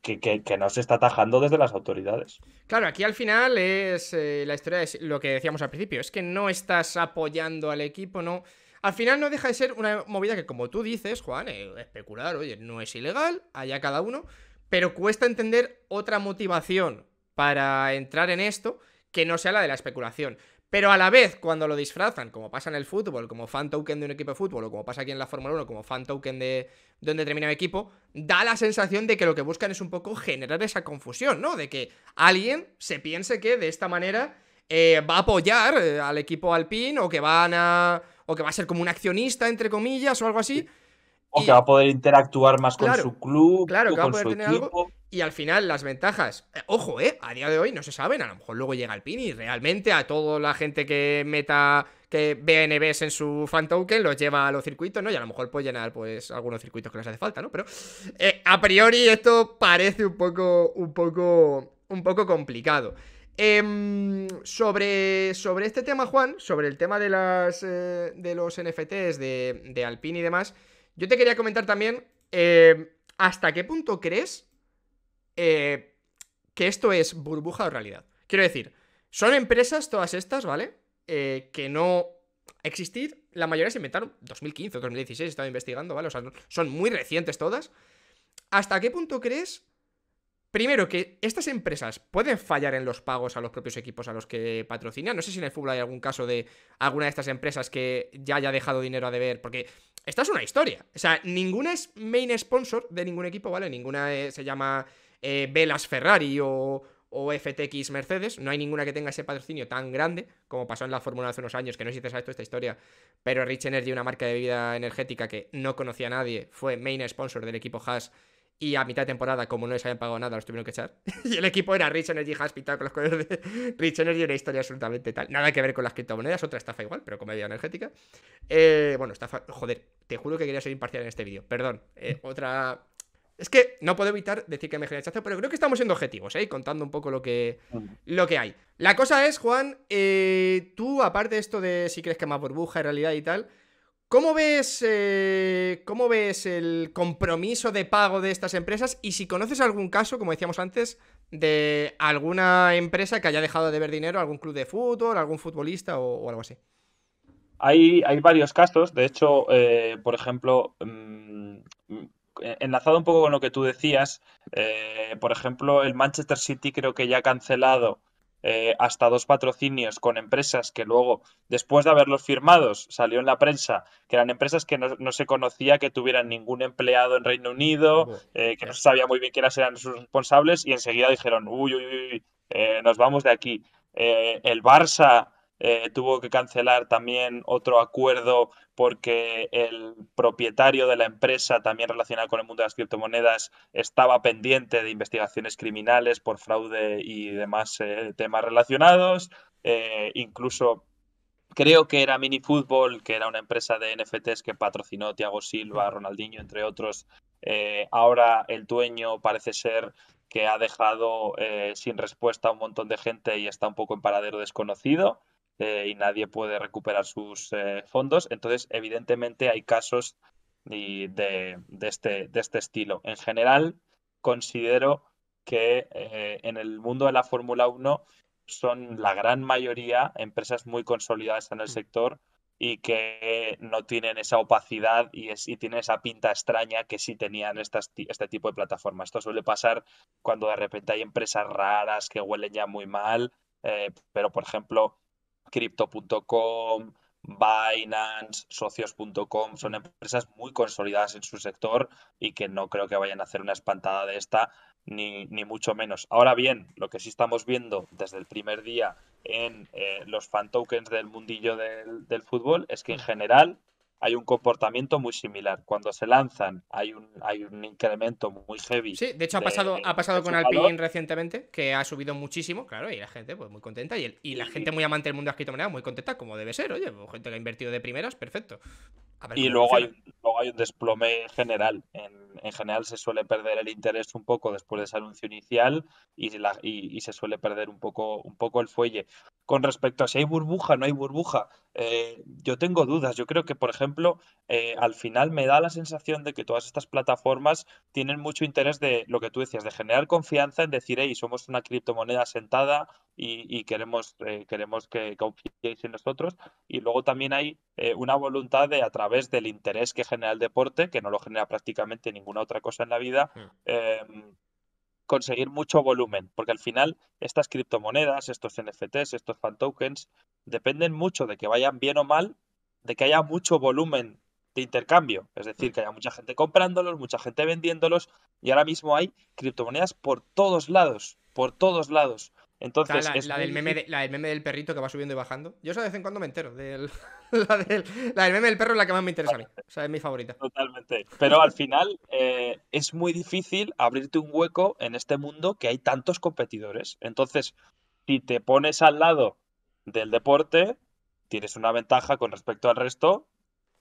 que, que, no se está atajando desde las autoridades. Claro, aquí al final es eh, la historia es lo que decíamos al principio, es que no estás apoyando al equipo, no al final no deja de ser una movida que, como tú dices, Juan, eh, especular, oye, no es ilegal, allá cada uno, pero cuesta entender otra motivación para entrar en esto que no sea la de la especulación. Pero a la vez, cuando lo disfrazan, como pasa en el fútbol, como fan token de un equipo de fútbol, o como pasa aquí en la Fórmula 1, como fan token de un determinado equipo, da la sensación de que lo que buscan es un poco generar esa confusión, ¿no? De que alguien se piense que de esta manera eh, va a apoyar eh, al equipo alpín o que van a o que va a ser como un accionista, entre comillas, o algo así. O que va a poder interactuar más con su club, claro, que va a poder tener Algo. Y al final, las ventajas, eh, ojo, eh, a día de hoy no se saben, a lo mejor luego llega el PIN y realmente a toda la gente que meta, que BNBs en su fan token, los lleva a los circuitos, ¿no? Y a lo mejor puede llenar, pues, algunos circuitos que les hace falta, ¿no? Pero eh, a priori esto parece un poco, un poco, un poco complicado. Em, sobre, sobre este tema, Juan, sobre el tema de, las, eh, de los NFTs de, de Alpine y demás, yo te quería comentar también em, hasta qué punto crees eh, que esto es burbuja o realidad. Quiero decir, son empresas todas estas, ¿vale? Eh, que no existir, la mayoría se inventaron 2015 o 2016, estado investigando, ¿vale? O sea, son muy recientes todas. ¿Hasta qué punto crees Primero, que estas empresas pueden fallar en los pagos a los propios equipos a los que patrocinan. No sé si en el fútbol hay algún caso de alguna de estas empresas que ya haya dejado dinero a deber, porque esta es una historia. O sea, ninguna es main sponsor de ningún equipo, ¿vale? Ninguna eh, se llama eh, Velas Ferrari o, o FTX Mercedes. No hay ninguna que tenga ese patrocinio tan grande como pasó en la Fórmula hace unos años, que no a esto esta historia, pero Rich Energy, una marca de bebida energética que no conocía a nadie, fue main sponsor del equipo Haas y a mitad de temporada, como no les habían pagado nada, los tuvieron que echar. y el equipo era Rich Energy Hospital con los colores de Rich Energy, una historia absolutamente tal. Nada que ver con las criptomonedas, otra estafa igual, pero comedia energética. Eh, bueno, estafa. Joder, te juro que quería ser imparcial en este vídeo. Perdón. Eh, otra. Es que no puedo evitar decir que me genera chazo, pero creo que estamos siendo objetivos, ¿eh? Contando un poco lo que, mm. lo que hay. La cosa es, Juan, eh, tú, aparte de esto de si crees que más burbuja en realidad y tal, ¿Cómo ves, eh, ¿Cómo ves el compromiso de pago de estas empresas? Y si conoces algún caso, como decíamos antes, de alguna empresa que haya dejado de ver dinero, algún club de fútbol, algún futbolista o, algo así. Hay, hay, varios casos, de hecho, eh, por ejemplo, mm, eh, enlazado un poco con lo que tú decías, por ejemplo, el Manchester City creo que ya ha cancelado eh, hasta dos patrocinios con empresas que luego, después de haberlos firmados, salió en la prensa que eran empresas que no, se conocía que tuvieran ningún empleado en Reino Unido, eh, que no se sabía muy bien quiénes eran sus responsables y enseguida dijeron, uy, uy, uy, eh, nos vamos de aquí. el Barça eh, tuvo que cancelar también otro acuerdo porque el propietario de la empresa, también relacionada con el mundo de las criptomonedas, estaba pendiente de investigaciones criminales por fraude y demás eh, temas relacionados. Eh, incluso creo que era Mini Fútbol, que era una empresa de NFTs que patrocinó Tiago Silva, Ronaldinho, entre otros. ahora el dueño parece ser que ha dejado sin respuesta a un montón de gente y está un poco en paradero desconocido. Eh, y nadie puede recuperar sus eh, fondos. Entonces, evidentemente hay casos de, este, de, este, estilo. En general, considero que eh, en el mundo de la Fórmula 1 son la gran mayoría empresas muy consolidadas en el mm. sector y que no tienen esa opacidad y, tienen esa pinta extraña que sí tenían estas, este tipo de plataformas. Esto suele pasar cuando de repente hay empresas raras que huelen ya muy mal, pero por ejemplo Crypto.com, Binance, socios.com, son empresas muy consolidadas en su sector y que no creo que vayan a hacer una espantada de esta, ni, ni mucho menos. Ahora bien, lo que sí estamos viendo desde el primer día en eh, los fan tokens del mundillo del fútbol es que en general hay un comportamiento muy similar. Cuando se lanzan hay un, hay un incremento muy heavy. Sí, de hecho ha pasado, ha pasado con Alpine recientemente, que ha subido muchísimo, claro, y la gente pues muy contenta, y, el, y la gente muy amante del mundo de las criptomonedas muy contenta, como debe ser, oye, pues, gente que ha invertido de primeras, perfecto. y luego hay, luego hay, un desplome general. En, general se suele perder el interés un poco después de ese anuncio inicial y, y, se suele perder un poco, un poco el fuelle. Con respecto a si hay burbuja, no hay burbuja, eh, yo tengo dudas. Yo creo que, por ejemplo, eh, al final me da la sensación de que todas estas plataformas tienen mucho interés de lo que tú decías, de generar confianza en decir, hey, somos una criptomoneda sentada y, queremos, eh, queremos que confiéis en nosotros. Y luego también hay una voluntad de, a través del interés que genera el deporte, que no lo genera prácticamente ninguna otra cosa en la vida, eh conseguir mucho volumen, porque al final estas criptomonedas, estos NFTs, estos fan tokens, dependen mucho de que vayan bien o mal, de que haya mucho volumen de intercambio, es decir, que haya mucha gente comprándolos, mucha gente vendiéndolos, y ahora mismo hay criptomonedas por todos lados, por todos lados. Entonces, la, del meme del perrito que va subiendo y bajando. Yo eso de vez en cuando me entero. Del, la, del, meme del perro es la que más me interesa a mí. es mi favorita. Totalmente. Pero al final eh, es muy difícil abrirte un hueco en este mundo que hay tantos competidores. Entonces, si te pones al lado del deporte, tienes una ventaja con respecto al resto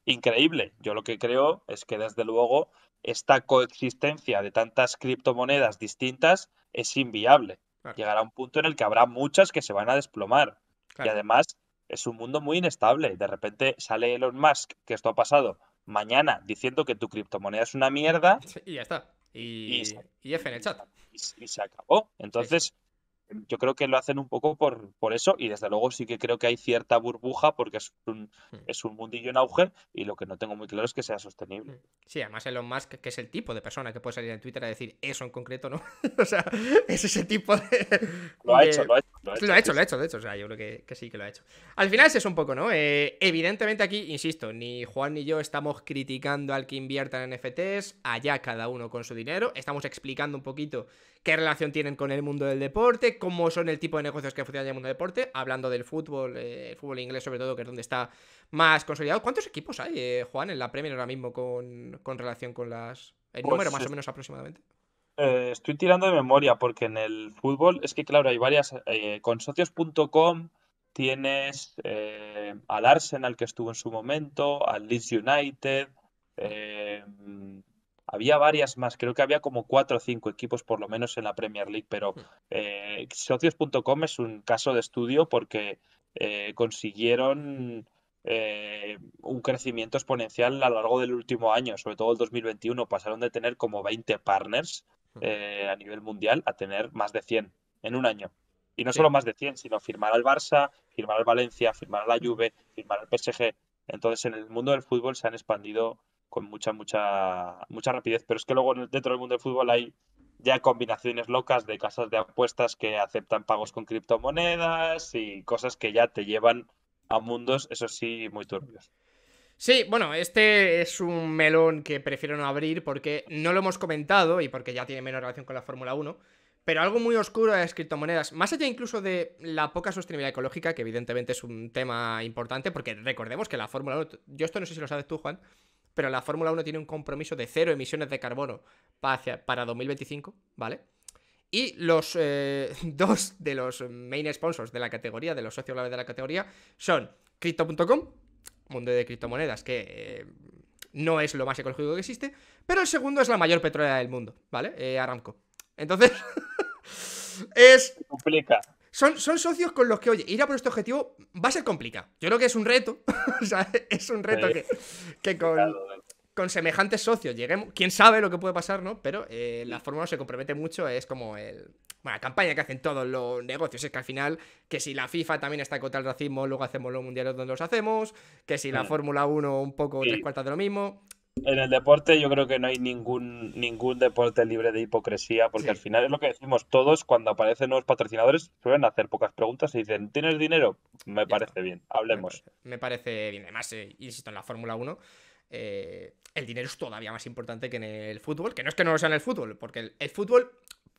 increíble. Yo lo que creo es que desde luego esta coexistencia de tantas criptomonedas distintas es inviable. Llegará un punto en el que habrá muchas que se van a desplomar. Y además es un mundo muy inestable. De repente sale Elon Musk, que esto ha pasado, mañana diciendo que tu criptomoneda es una mierda. Y ya está. Y, y, se, en el chat. Y, se acabó. Entonces, yo creo que lo hacen un poco por, por eso y desde luego sí que creo que hay cierta burbuja porque es un, hmm. es un mundillo en auge y lo que no tengo muy claro es que sea sostenible. Hmm. Sí, además Elon Musk, que es el tipo de persona que puede salir en Twitter a decir eso en concreto, ¿no? o sea, es ese tipo de... Lo ha hecho, lo ha hecho. Lo ha hecho, lo ha hecho, lo hecho, de hecho. O sea, yo creo que, sí que lo ha hecho. Al final es eso un poco, ¿no? Eh, evidentemente aquí, insisto, ni Juan ni yo estamos criticando al que invierta en NFTs, allá cada uno con su dinero. Estamos explicando un poquito qué relación tienen con el mundo del deporte, cómo son el tipo de negocios que funcionan en el mundo del deporte, hablando del fútbol, eh, el fútbol inglés sobre todo, que es donde está más consolidado. ¿Cuántos equipos hay, eh, Juan, en la Premier ahora mismo con, relación con las... El pues número más o menos aproximadamente. Eh, estoy tirando de memoria porque en el fútbol es que, claro, hay varias. Eh, con socios.com tienes eh, al Arsenal que estuvo en su momento, al Leeds United. había varias más, creo que había como cuatro o cinco equipos por lo menos en la Premier League, pero hmm. socios.com es un caso de estudio porque consiguieron un crecimiento exponencial a lo largo del último año, sobre todo el 2021. Pasaron de tener como 20 partners eh, a nivel mundial a tener más de 100 en un año. Y no solo más de 100, sino firmar al Barça, firmar al Valencia, firmar a la Juve, firmar al PSG. Entonces en el mundo del fútbol se han expandido con mucha, mucha, mucha rapidez. Pero es que luego dentro del mundo del fútbol hay ya combinaciones locas de casas de apuestas que aceptan pagos con criptomonedas y cosas que ya te llevan a mundos, eso sí, muy turbios. Sí, bueno, este es un melón que prefiero no abrir porque no lo hemos comentado y porque ya tiene menos relación con la Fórmula 1. Pero algo muy oscuro de criptomonedas, más allá incluso de la poca sostenibilidad ecológica, que evidentemente es un tema importante, porque recordemos que la Fórmula 1, yo esto no sé si lo sabes tú, Juan, pero la Fórmula 1 tiene un compromiso de cero emisiones de carbono para, 2025, ¿vale? Y los eh, dos de los main sponsors de la categoría, de los socios clave de la categoría, son Crypto.com mundo de criptomonedas que eh, no es lo más ecológico que existe, pero el segundo es la mayor petrolera del mundo, ¿vale? Eh, Aramco. Entonces, es... complica. Son, son, socios con los que, oye, ir a por este objetivo va a ser complicado. Yo creo que es un reto, o sea, es un reto que, con, con semejantes socios lleguemos. Quién sabe lo que puede pasar, ¿no? Pero eh, la fórmula se compromete mucho, es como el, bueno, la campaña que hacen todos los negocios. Es que al final, que si la FIFA también está contra el racismo, luego hacemos los mundiales donde los hacemos. Que si la mm. Fórmula 1 un poco tres cuartas de lo mismo. En el deporte yo creo que no hay ningún, ningún deporte libre de hipocresía, porque al final es lo que decimos todos cuando aparecen nuevos patrocinadores, suelen hacer pocas preguntas y dicen, ¿tienes dinero? Me parece bien, hablemos. Me parece, bien, además, eh, insisto, en la Fórmula 1 eh, el dinero es todavía más importante que en el fútbol, que no es que no lo sea en el fútbol, porque el, fútbol,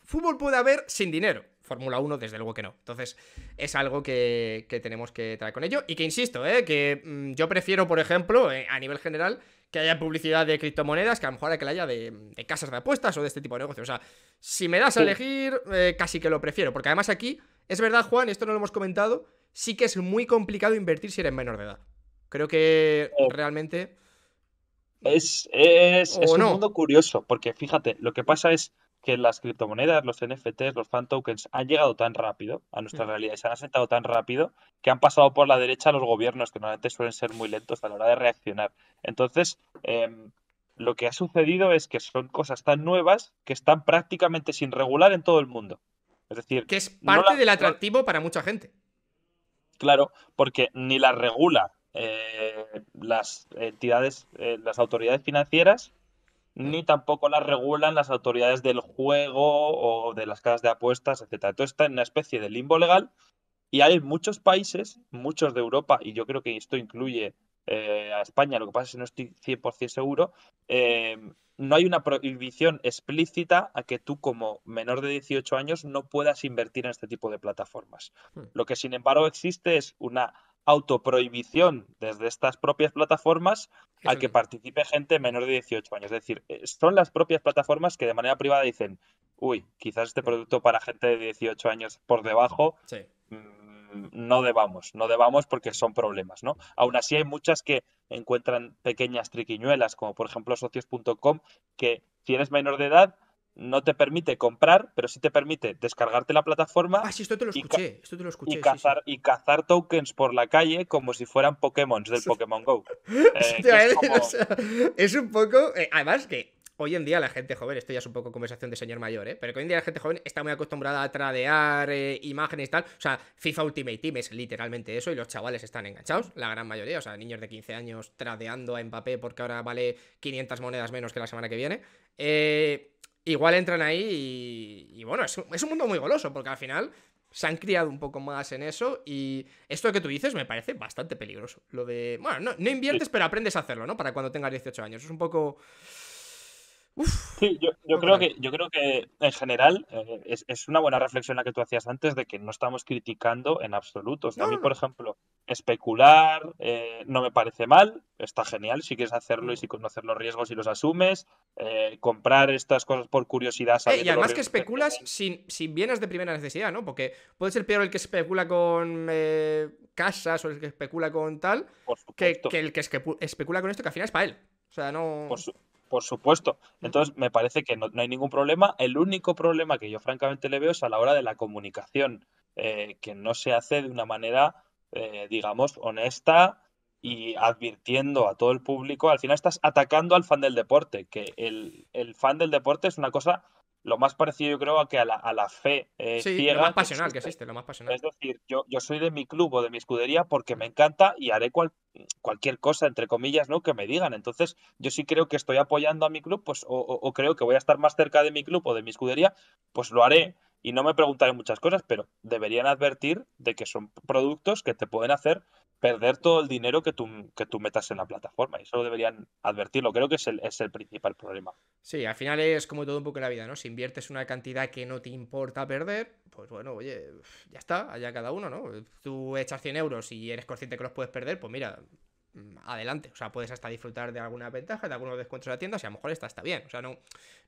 fútbol puede haber sin dinero, Fórmula 1 desde luego que no. Entonces es algo que, tenemos que traer con ello y que insisto, eh, que mm, yo prefiero, por ejemplo, eh, a nivel general, que haya publicidad de criptomonedas que a lo mejor que la haya de, de, casas de apuestas o de este tipo de negocios. O sea, si me das a elegir, casi que lo prefiero, porque además aquí, es verdad Juan, esto no lo hemos comentado, sí que es muy complicado invertir si eres menor de edad. Creo que oh. realmente es, un mundo curioso, porque fíjate, lo que pasa es que las criptomonedas, los NFTs, los fan tokens han llegado tan rápido a nuestra realidad y se han asentado tan rápido que han pasado por la derecha a los gobiernos, que normalmente suelen ser muy lentos a la hora de reaccionar. Entonces, em, lo que ha sucedido es que son cosas tan nuevas que están prácticamente sin regular en todo el mundo. Es decir, que es parte del atractivo para mucha gente. Claro, porque ni la regula eh, las entidades, eh, las autoridades financieras, ni tampoco las regulan las autoridades del juego o de las casas de apuestas, etc. Todo está en una especie de limbo legal y hay muchos países, muchos de Europa, y yo creo que esto incluye eh, a España, lo que pasa es que no estoy 100% seguro, em, no hay una prohibición explícita a que tú como menor de 18 años no puedas invertir en este tipo de plataformas. Hmm. Lo que sin embargo existe es una autoprohibición desde estas propias plataformas a que participe gente menor de 18 años. Es decir, eh, son las propias plataformas que de manera privada dicen, uy, quizás este producto para gente de 18 años por debajo mm, no debamos, no debamos porque son problemas, ¿no? Aún así hay muchas que encuentran pequeñas triquiñuelas, como por ejemplo socios.com, que tienes menor de edad, no te permite comprar, pero sí te permite descargarte la plataforma. Ah, sí, esto te lo escuché. y, cazar, y cazar tokens por la calle como si fueran Pokémon del Pokémon Go. Eh, es, un poco. Eh, además que. Hoy en día la gente joven, esto ya es un poco conversación de señor mayor, ¿eh? pero hoy en día la gente joven está muy acostumbrada a tradear eh, imágenes y tal. O sea, FIFA Ultimate Team es literalmente eso y los chavales están enganchados, la gran mayoría. O sea, niños de 15 años tradeando a Mbappé porque ahora vale 500 monedas menos que la semana que viene. Eh, igual entran ahí y, bueno, es un, mundo muy goloso, porque al final se han criado un poco más en eso y esto que tú dices me parece bastante peligroso. Lo de, bueno, no, inviertes, pero aprendes a hacerlo, ¿no? Para cuando tengas 18 años. Es un poco... sí, yo, creo que, yo creo que en general eh, es, una buena reflexión la que tú hacías antes de que no estamos criticando en absoluto. O A mí, por ejemplo, especular eh, no me parece mal, está genial si quieres hacerlo y si conoces los riesgos y los asumes, eh, comprar estas cosas por curiosidad. Eh, y además que especulas sin, sin, bienes de primera necesidad, ¿no? Porque puede ser peor el que especula con casas o el que especula con tal que, el que especula con esto que al final es para él. O sea, no... Por supuesto. Entonces, me parece que no, hay ningún problema. El único problema que yo francamente le veo es a la hora de la comunicación, que no se hace de una manera eh, digamos, honesta y advirtiendo a todo el público. Al final estás atacando al fan del deporte, que el, fan del deporte es una cosa lo más parecido yo creo a que a la, a fe eh, ciega. Lo más pasional que existe. lo más pasional. Es decir, yo, yo soy de mi club o de mi escudería porque me encanta y haré cualquier cosa, entre comillas, ¿no? que me digan. Entonces, yo sí creo que estoy apoyando a mi club, pues, o creo que voy a estar más cerca de mi club o de mi escudería, pues lo haré. Y no me preguntaré muchas cosas, pero deberían advertir de que son productos que te pueden hacer perder todo el dinero que tú, que tú metas en la plataforma. Y eso deberían advertirlo. Creo que es el, es el principal problema. Sí, al final es como todo un poco en la vida, ¿no? Si inviertes una cantidad que no te importa perder, pues bueno, oye, ya está, allá cada uno, ¿no? Tú echas 100 euros y eres consciente que los puedes perder, pues mira, Mm, adelante. O sea, puedes hasta disfrutar de alguna ventaja, de algunos descuentos de la tienda, si a lo mejor esta está bien. O sea, no,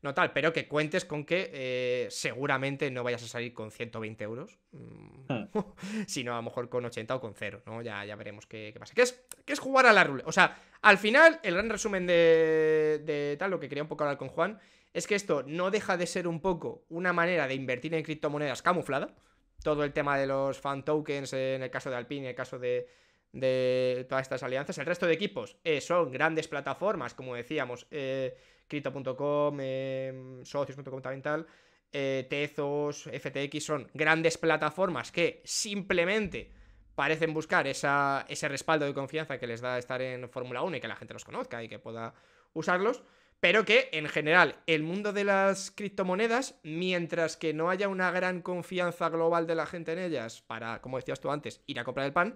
no tal, pero que cuentes con que eh, seguramente no vayas a salir con 120 euros, mm, hmm. sino a lo mejor con 80 o con 0, ¿no? Ya, ya veremos qué, pasa. ¿Qué es, es jugar a la rule, O sea, al final, el gran resumen de, de tal, lo que quería un poco hablar con Juan, es que esto no deja de ser un poco una manera de invertir en criptomonedas camuflada. Todo el tema de los fan tokens en el caso de Alpine, en el caso de, de todas estas alianzas. El resto de equipos eh, son grandes plataformas, como decíamos, eh, Crypto.com, em, Socios.com también tal, eh, Tezos, FTX, son grandes plataformas que simplemente parecen buscar ese respaldo de confianza que les da estar en Fórmula 1 y que la gente los conozca y que pueda usarlos. Pero que en general el mundo de las criptomonedas, mientras que no haya una gran confianza global de la gente en ellas para, como decías tú antes, ir a comprar el pan,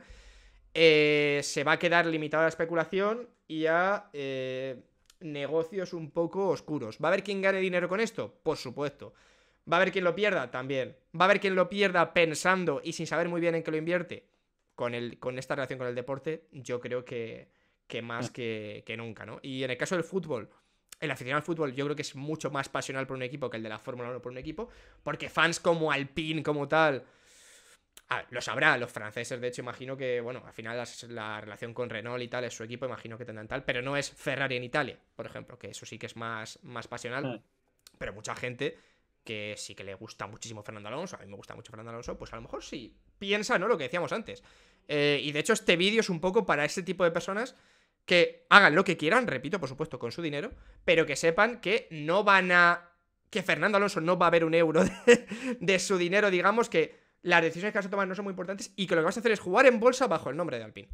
eh, se va a quedar limitada la especulación y a eh, negocios un poco oscuros. ¿Va a haber quien gane dinero con esto? Por supuesto. ¿Va a haber quien lo pierda? También. ¿Va a haber quien lo pierda pensando y sin saber muy bien en qué lo invierte? Con, el, con esta relación con el deporte, yo creo que, más que, que, nunca, ¿no? Y en el caso del fútbol, el aficionado al fútbol yo creo que es mucho más pasional por un equipo que el de la Fórmula 1 por un equipo, porque fans como Alpine, como tal, Ah, lo sabrá, los franceses, de hecho, imagino que, bueno, al final la, relación con Renault y tal es su equipo, imagino que tendrán tal, pero no es Ferrari en Italia, por ejemplo, que eso sí que es más, más pasional. Mm. Pero mucha gente que sí que le gusta muchísimo Fernando Alonso, a mí me gusta mucho Fernando Alonso, pues a lo mejor sí piensa, ¿no? Lo que decíamos antes. Eh, y de hecho, este vídeo es un poco para ese tipo de personas que hagan lo que quieran, repito, por supuesto, con su dinero, pero que sepan que no van a. que Fernando Alonso no va a ver un euro de su dinero, digamos, que las decisiones que vas a tomar no son muy importantes y que lo que vas a hacer es jugar en bolsa bajo el nombre de Alpine.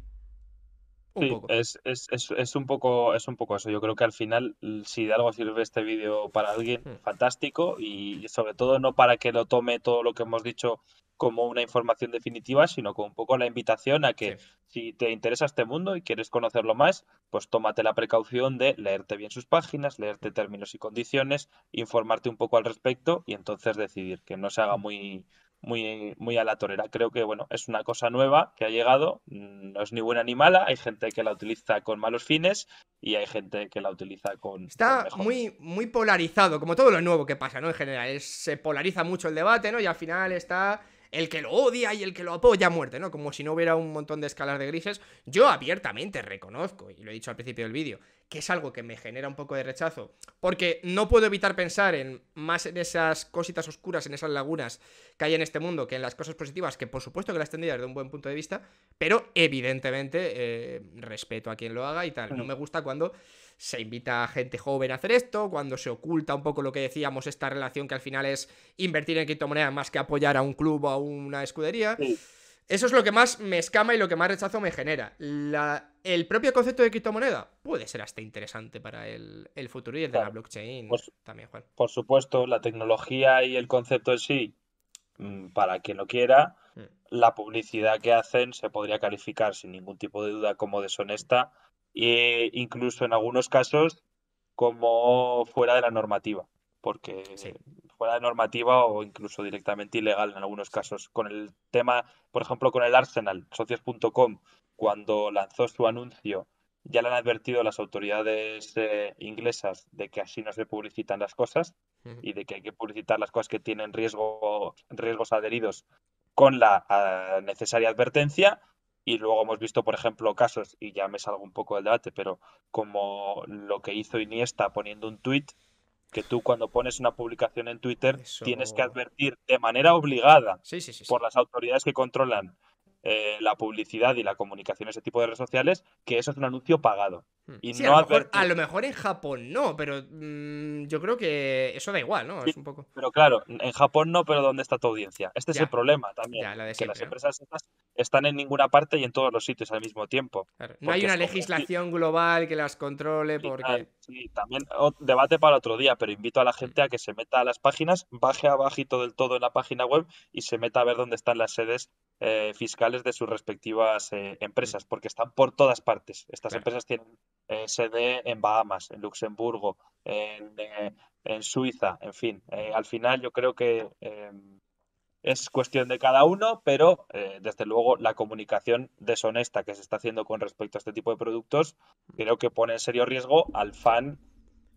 Un poco. Es, un poco, es un poco eso. Yo creo que al final, si de algo sirve este vídeo para alguien, hmm. fantástico. Y sobre todo, no para que lo tome todo lo que hemos dicho como una información definitiva, sino como un poco la invitación a que si te interesa este mundo y quieres conocerlo más, pues tómate la precaución de leerte bien sus páginas, leerte términos y condiciones, informarte un poco al respecto y entonces decidir que no se haga hmm. muy, muy, muy a la torera. Creo que bueno, es una cosa nueva que ha llegado, mm, no es ni buena ni mala, hay gente que la utiliza con malos fines y hay gente que la utiliza con... Está muy, muy polarizado, como todo lo nuevo que pasa, ¿no? En general, se polariza mucho el debate, ¿no? Y al final está el que lo odia y el que lo apoya a muerte, ¿no? Como si no hubiera un montón de escalas de grises. Yo abiertamente reconozco, y lo he dicho al principio del vídeo, que es algo que me genera un poco de rechazo, porque no puedo evitar pensar en más en esas cositas oscuras, en esas lagunas que hay en este mundo, que en las cosas positivas, que por supuesto que las tendría desde un buen punto de vista, pero evidentemente eh, respeto a quien lo haga y tal. No me gusta cuando se invita a gente joven a hacer esto, cuando se oculta un poco lo que decíamos, esta relación que al final es invertir en criptomonedas más que apoyar a un club o a una escudería. Eso es lo que más me escama y lo que más rechazo me genera. el propio concepto de criptomoneda puede ser hasta interesante para el, futuro y el de la blockchain pues, también, Juan. Por supuesto, la tecnología y el concepto en sí, mm, para quien lo quiera, mm. la publicidad que hacen se podría calificar sin ningún tipo de duda como deshonesta e incluso en algunos casos como fuera de la normativa, porque fuera de normativa o incluso directamente ilegal en algunos casos. Con el tema, por ejemplo, con el Arsenal, socios.com, cuando lanzó su anuncio, ya le han advertido a las autoridades eh, inglesas de que así no se publicitan las cosas y de que hay que publicitar las cosas que tienen riesgo, riesgos adheridos con la ah, necesaria advertencia. Y luego hemos visto, por ejemplo, casos, y ya me salgo un poco del debate, pero como lo que hizo Iniesta poniendo un tuit que tú cuando pones una publicación en Twitter tienes que advertir de manera obligada por las autoridades que controlan eh, la publicidad y la comunicación, ese tipo de redes sociales, que eso es un anuncio pagado. Hmm. a, lo mejor, en Japón no, pero mm, yo creo que eso da igual, ¿no? es un poco... Pero claro, en Japón no, pero ¿dónde está tu audiencia? Este es el problema también. que las empresas están en ninguna parte y en todos los sitios al mismo tiempo. No hay una legislación global que las controle porque... Sí, también debate para otro día, pero invito a la hmm. gente a que se meta a las páginas, baje abajito del todo en la página web y se meta a ver dónde están las sedes eh, fiscales de sus respectivas eh, empresas, hmm. porque están por todas partes. Estas empresas tienen eh, se dé en Bahamas, en Luxemburgo, en, eh, Suiza, en fin. Eh, al final yo creo que em, es cuestión de cada uno, pero desde luego la comunicación deshonesta que se está haciendo con respecto a este tipo de productos creo que pone en serio riesgo al fan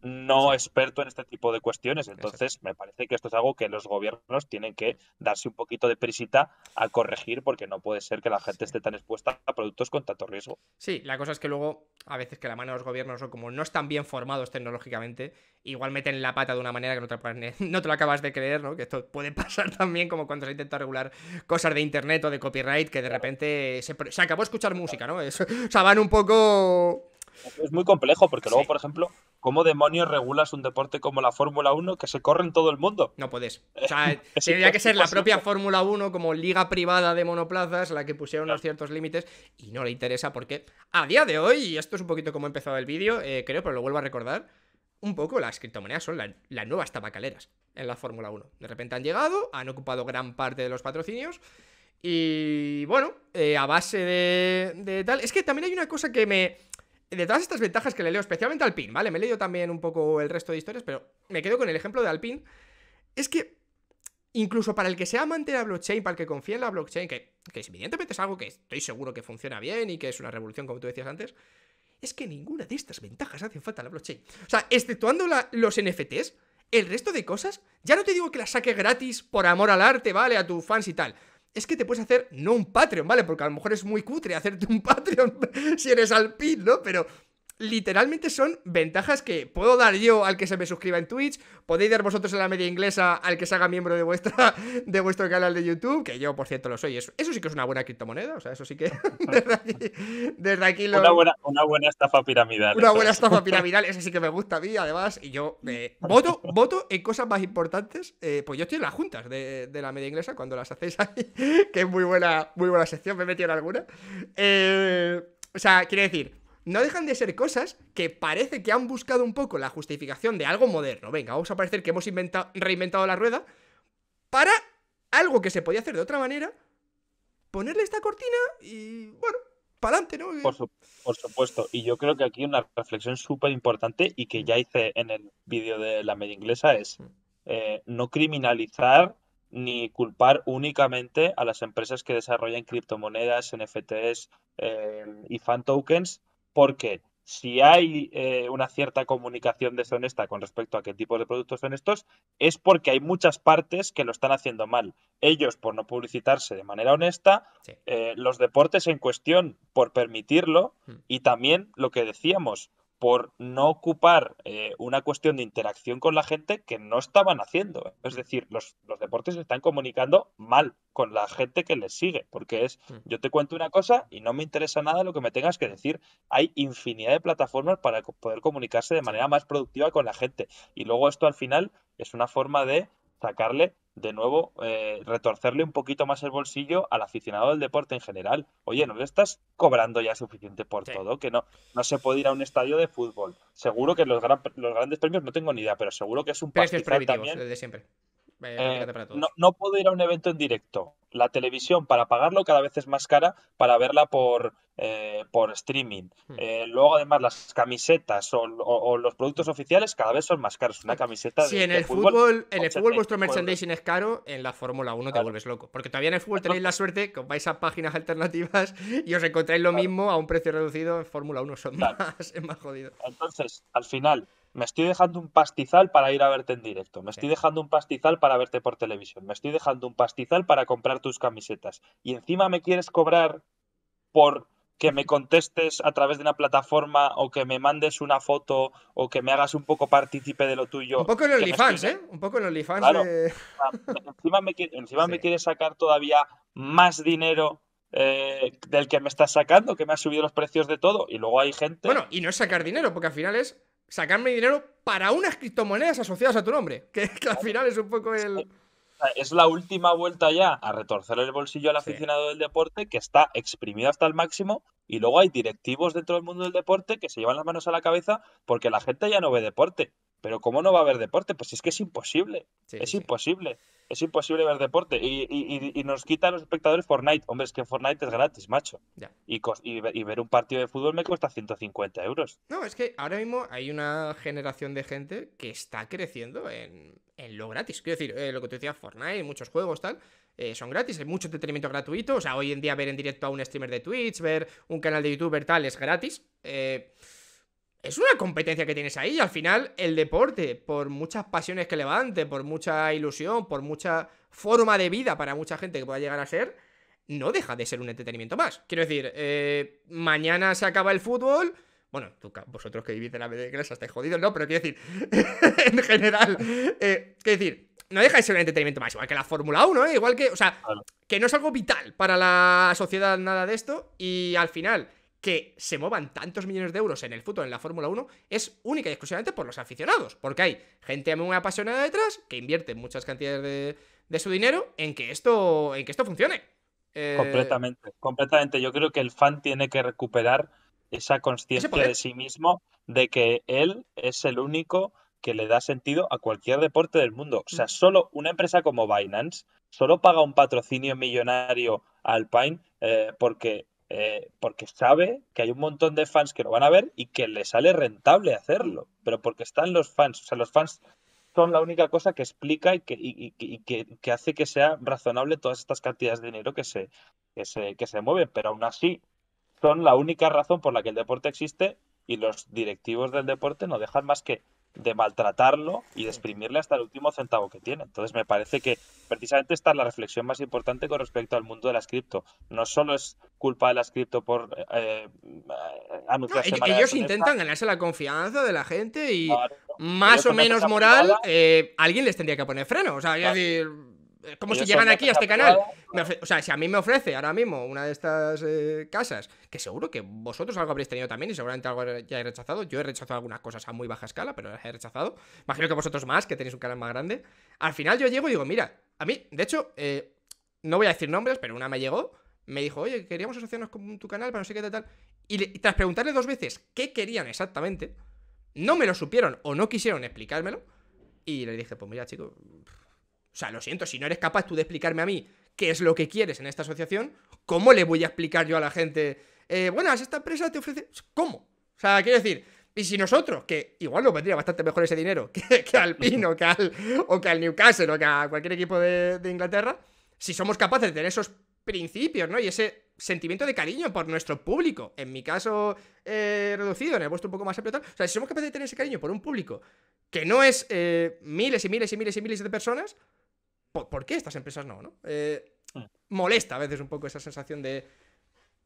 no experto en este tipo de cuestiones. Entonces, me parece que esto es algo que los gobiernos tienen que darse un poquito de prisita a corregir porque no puede ser que la gente esté tan expuesta a productos con tanto riesgo. Sí, la cosa es que luego, a veces que la mano de los gobiernos o como no están bien formados tecnológicamente, igual meten la pata de una manera que no te, no te lo acabas de creer, ¿no? Que esto puede pasar también como cuando se intenta regular cosas de internet o de copyright que de repente se, acabó de escuchar música, ¿no? o sea, van un poco... Es muy complejo porque luego, por ejemplo, ¿cómo demonios regulas un deporte como la Fórmula 1 que se corre en todo el mundo? No puedes. O sea, tendría que ser la propia Fórmula 1 como liga privada de monoplazas la que pusieron los ciertos límites y no le interesa porque a día de hoy, y esto es un poquito como empezaba el vídeo, eh, creo, pero lo vuelvo a recordar, un poco las criptomonedas son las nuevas tabacaleras en la Fórmula 1. De repente han llegado, han ocupado gran parte de los patrocinios. Y bueno, eh, a base de, de tal. Es que también hay una cosa que me de todas estas ventajas que le leo, especialmente Alpine, ¿vale? Me he leído también un poco el resto de historias, pero me quedo con el ejemplo de Alpine. Es que incluso para el que sea amante de la blockchain, para el que confía en la blockchain, que, evidentemente es algo que estoy seguro que funciona bien y que es una revolución, como tú decías antes, es que ninguna de estas ventajas hace falta la blockchain. O sea, exceptuando los NFTs, el resto de cosas, ya no te digo que las saque gratis por amor al arte, ¿vale? A tus fans y tal es que te puedes hacer, no un Patreon, ¿vale? Porque a lo mejor es muy cutre hacerte un Patreon si eres alpin, ¿no? Pero literalmente son ventajas que puedo dar yo al que se me suscriba en Twitch, podéis dar vosotros en la media inglesa al que se haga miembro de, vuestra, de vuestro canal de YouTube, que yo por cierto lo soy, eso, sí que es una buena criptomoneda, o sea, eso sí que desde aquí, una, buena, estafa piramidal. Una buena estafa piramidal, esa sí que me gusta a mí, además, y yo eh, voto, voto en cosas más importantes, eh, pues yo estoy en las juntas de, la media inglesa cuando las hacéis ahí, que es muy buena, muy buena sección, me he metido en alguna. Eh, o sea, quiere decir no dejan de ser cosas que parece que han buscado un poco la justificación de algo moderno. Venga, vamos a parecer que hemos reinventado la rueda para algo que se podía hacer de otra manera, ponerle esta cortina y bueno, para adelante, ¿no? Por, supuesto, y yo creo que aquí una reflexión súper importante y que ya hice en el vídeo de la media inglesa es mm. eh, no criminalizar ni culpar únicamente a las empresas que desarrollan criptomonedas, NFTs eh, y fan tokens porque si hay eh, una cierta comunicación deshonesta con respecto a qué tipo de productos son estos, es porque hay muchas partes que lo están haciendo mal. Ellos por no publicitarse de manera honesta, eh, los deportes en cuestión por permitirlo hmm. y también lo que decíamos, por no ocupar eh, una cuestión de interacción con la gente que no estaban haciendo. Es decir, los, deportes están comunicando mal con la gente que les sigue, porque es mm. yo te cuento una cosa y no me interesa nada lo que me tengas que decir. Hay infinidad de plataformas para poder comunicarse de manera más productiva con la gente. Y luego esto al final es una forma de sacarle de nuevo, eh, retorcerle un poquito más el bolsillo al aficionado del deporte en general. Oye, ¿no le estás cobrando ya suficiente por todo? Que no, no se puede ir a un estadio de fútbol. Seguro que los, los grandes premios no tengo ni idea, pero seguro que es un pastiz también. Eh, de siempre. Eh, eh, no, puedo ir a un evento en directo. La televisión para pagarlo cada vez es más cara para verla por, eh, por streaming. Hmm. luego, además, las camisetas o, los productos oficiales cada vez son más caros. Una camiseta Si en, el fútbol, en el fútbol vuestro merchandising es caro, en la Fórmula 1 te vuelves loco. Porque todavía en el fútbol tenéis la suerte que os vais a páginas alternativas y os encontráis lo mismo a un precio reducido. En Fórmula 1 son más, es más jodido. Entonces, al final, me estoy dejando un pastizal para ir a verte en directo, me estoy dejando un pastizal para verte por televisión, me estoy dejando un pastizal para comprar tus camisetas y encima me quieres cobrar por que me contestes a través de una plataforma o que me mandes una foto o que me hagas un poco partícipe de lo tuyo. Un poco en los ¿eh? Un poco en los encima me, quieres sacar todavía más dinero eh, del que me estás sacando, que me has subido los precios de todo y luego hay gente... Bueno, y no es sacar dinero, porque al final es sacarme dinero para unas criptomonedas asociadas a tu nombre, que, al final es un poco el es la última vuelta ya a retorcer el bolsillo al aficionado del deporte que está exprimido hasta el máximo y luego hay directivos dentro del mundo del deporte que se llevan las manos a la cabeza porque la gente ya no ve deporte. Pero ¿cómo no va a haber deporte? Pues es que es imposible. es imposible. Es imposible ver deporte. Y, nos quita los espectadores Fortnite. Hombre, es que Fortnite es gratis, macho. Y, y, ver un partido de fútbol me cuesta 150 euros. No, es que ahora mismo hay una generación de gente que está creciendo en, lo gratis. Quiero decir, eh, lo que te decía Fortnite, muchos juegos, tal. Eh, son gratis, hay mucho entretenimiento gratuito. O sea, hoy en día ver en directo a un streamer de Twitch, ver un canal de youtuber tal, es gratis. Eh, es una competencia que tienes ahí. Y al final, el deporte, por muchas pasiones que levante, por mucha ilusión, por mucha forma de vida para mucha gente que pueda llegar a ser, no deja de ser un entretenimiento más. Quiero decir, eh, mañana se acaba el fútbol. Bueno, vosotros que vivís de la iglesia estáis jodidos, ¿no? Pero quiero decir, en general, eh, quiero decir, no deja de ser un entretenimiento más, igual que la Fórmula 1, ¿eh? Igual que, o sea, que no es algo vital para la sociedad nada de esto y al final que se muevan tantos millones de euros en el fútbol, en la Fórmula 1, es única y exclusivamente por los aficionados, porque hay gente muy apasionada detrás que invierte muchas cantidades de, su dinero en que esto, en que esto funcione. Eh, completamente, completamente. Yo creo que el fan tiene que recuperar esa conciencia de sí mismo de que él es el único que le da sentido a cualquier deporte del mundo. O sea, mm. solo una empresa como Binance solo paga un patrocinio millonario al Alpine eh, porque eh, porque sabe que hay un montón de fans que lo van a ver y que le sale rentable hacerlo, pero porque están los fans, o sea, los fans son la única cosa que explica y que, que, hace que sea razonable todas estas cantidades de dinero que se, que se, que se mueven, pero aún así son la única razón por la que el deporte existe y los directivos del deporte no dejan más que de maltratarlo y de exprimirle hasta el último centavo que tiene. Entonces me parece que precisamente esta es la reflexión más importante con respecto al mundo de las cripto. No solo es culpa de las cripto por eh, eh, anunciarse ellos, intentan ganarse la confianza de la gente y más o menos moral eh, alguien les tendría que poner freno. O sea, decir eh, ¿Cómo si se llegan aquí a este canal? o sea, si a mí me ofrece ahora mismo una de estas eh, casas, que seguro que vosotros algo habréis tenido también y seguramente algo ya he rechazado. Yo he rechazado algunas cosas a muy baja escala, pero las he rechazado. Imagino que vosotros más, que tenéis un canal más grande. Al final yo llego y digo, mira, a mí, de hecho, eh, no voy a decir nombres, pero una me llegó, me dijo, oye, queríamos asociarnos con tu canal para no sé qué tal. Y, tras preguntarle dos veces qué querían exactamente, no me lo supieron o no quisieron explicármelo. Y le dije, pues mira, chico o sea, lo siento, si no eres capaz tú de explicarme a mí qué es lo que quieres en esta asociación, ¿cómo le voy a explicar yo a la gente? Eh, bueno, esta empresa te ofrece. ¿Cómo? O sea, quiero decir, y si nosotros, que igual nos vendría bastante mejor ese dinero que, al Pino, que al, o que al Newcastle, o que a cualquier equipo de, Inglaterra, si somos capaces de tener esos principios, ¿no? Y ese sentimiento de cariño por nuestro público, en mi caso eh, reducido, en el vuestro un poco más amplio, O sea, si somos capaces de tener ese cariño por un público que no es eh, miles y miles y miles y miles de personas, ¿por, qué estas empresas no? ¿no? Eh, ah. molesta a veces un poco esa sensación de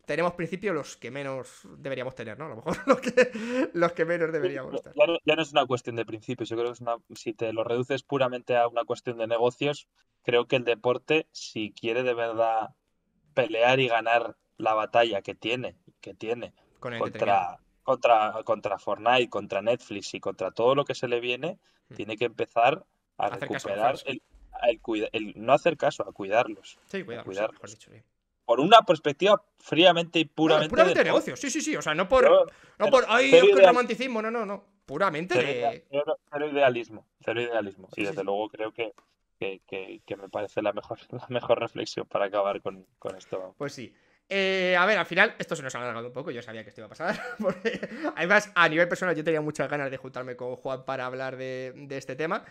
tenemos principios los que menos deberíamos tener, ¿no? A lo mejor los que, menos deberíamos tener. ya, no, es una cuestión de principios, yo creo que si te lo reduces puramente a una cuestión de negocios, creo que el deporte, si quiere de verdad pelear y ganar la batalla que tiene, que tiene contra, contra, contra Fortnite, contra Netflix y contra todo lo que se le viene, hmm. tiene que empezar a recuperar el, el, no hacer caso, a cuidarlos. Sí, cuidarlos, Por una perspectiva fríamente y puramente. de negocio, sí, sí, sí. O sea, no por. no por. romanticismo! No, no, no. Puramente cero, de... cero, idealismo. Cero idealismo. y desde luego creo que, que, me parece la mejor, la mejor reflexión para acabar con, esto. Pues sí. Eh, a ver, al final, esto se nos ha alargado un poco, yo sabía que esto iba a pasar. además, a nivel personal, yo tenía muchas ganas de juntarme con Juan para hablar de este tema.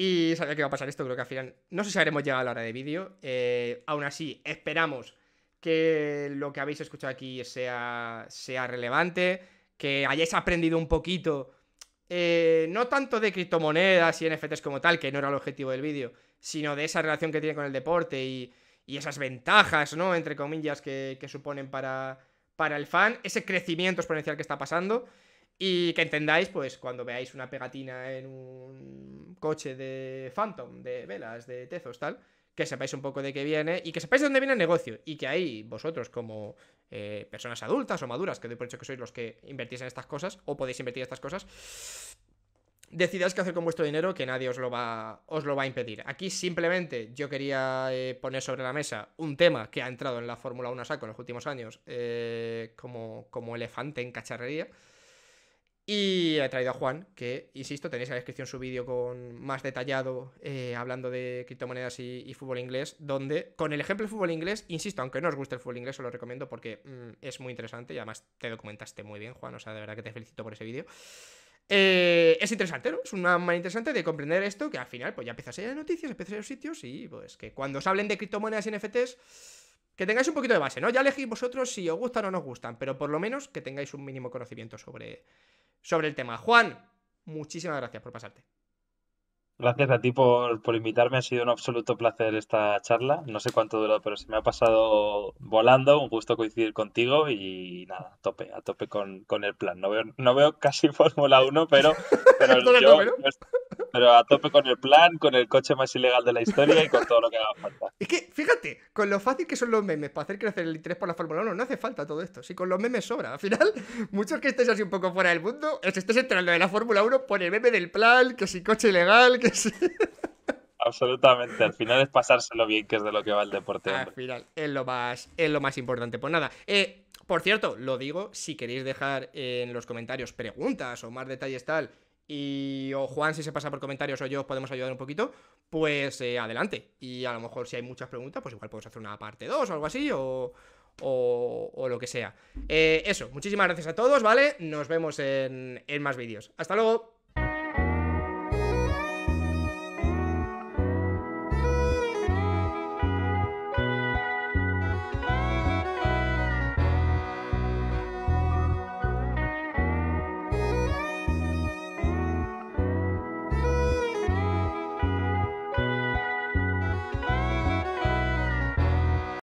Y sabía que iba a pasar esto, creo que al final. No sé si habremos llegado a la hora de vídeo. Eh, aún así, esperamos que lo que habéis escuchado aquí sea, sea relevante, que hayáis aprendido un poquito, eh, no tanto de criptomonedas y NFTs como tal, que no era el objetivo del vídeo, sino de esa relación que tiene con el deporte y, y esas ventajas, ¿no? Entre comillas, que, que suponen para, para el fan, ese crecimiento exponencial que está pasando. Y que entendáis, pues, cuando veáis una pegatina en un coche de Phantom, de velas, de tezos, tal, que sepáis un poco de qué viene y que sepáis de dónde viene el negocio. Y que ahí vosotros, como eh, personas adultas o maduras, que doy por hecho que sois los que invertís en estas cosas, o podéis invertir en estas cosas, decidáis qué hacer con vuestro dinero, que nadie os lo va, os lo va a impedir. Aquí simplemente yo quería eh, poner sobre la mesa un tema que ha entrado en la Fórmula 1 saco en los últimos años eh, como, como elefante en cacharrería y he traído a Juan, que, insisto, tenéis en la descripción su vídeo con más detallado eh, hablando de criptomonedas y, fútbol inglés, donde con el ejemplo del fútbol inglés, insisto, aunque no os guste el fútbol inglés, os lo recomiendo porque mm, es muy interesante y además te documentaste muy bien, Juan, o sea, de verdad que te felicito por ese vídeo. Eh, es interesante, ¿no? Es una manera interesante de comprender esto, que al final pues ya empieza a las noticias, empiezas a los sitios y pues que cuando os hablen de criptomonedas y NFTs que tengáis un poquito de base, ¿no? Ya elegís vosotros si os gustan o no os gustan, pero por lo menos que tengáis un mínimo conocimiento sobre, sobre el tema. Juan, muchísimas gracias por pasarte. Gracias a ti por, invitarme, ha sido un absoluto placer esta charla. No sé cuánto duró, pero se me ha pasado volando, un gusto coincidir contigo y nada, a tope, a tope con, el plan. No veo, no veo casi Fórmula 1, pero, pero a tope con el plan, con el coche más ilegal de la historia y con todo lo que haga falta. Es que, fíjate, con lo fácil que son los memes para hacer crecer el interés por la Fórmula 1, no hace falta todo esto. Si con los memes sobra, al final, muchos que estéis así un poco fuera del mundo, os estéis entrando de la Fórmula 1 por el meme del plan, que si coche ilegal, que si... Absolutamente, al final es pasárselo bien, que es de lo que va el deporte. Al final, es lo más, es lo más importante. Pues nada, eh, por cierto, lo digo, si queréis dejar en los comentarios preguntas o más detalles tal y o Juan si se pasa por comentarios o yo podemos ayudar un poquito, pues eh, adelante. Y a lo mejor si hay muchas preguntas, pues igual podemos hacer una parte 2 o algo así, o, o, lo que sea. Eh, eso, muchísimas gracias a todos, ¿vale? Nos vemos en, en más vídeos. Hasta luego.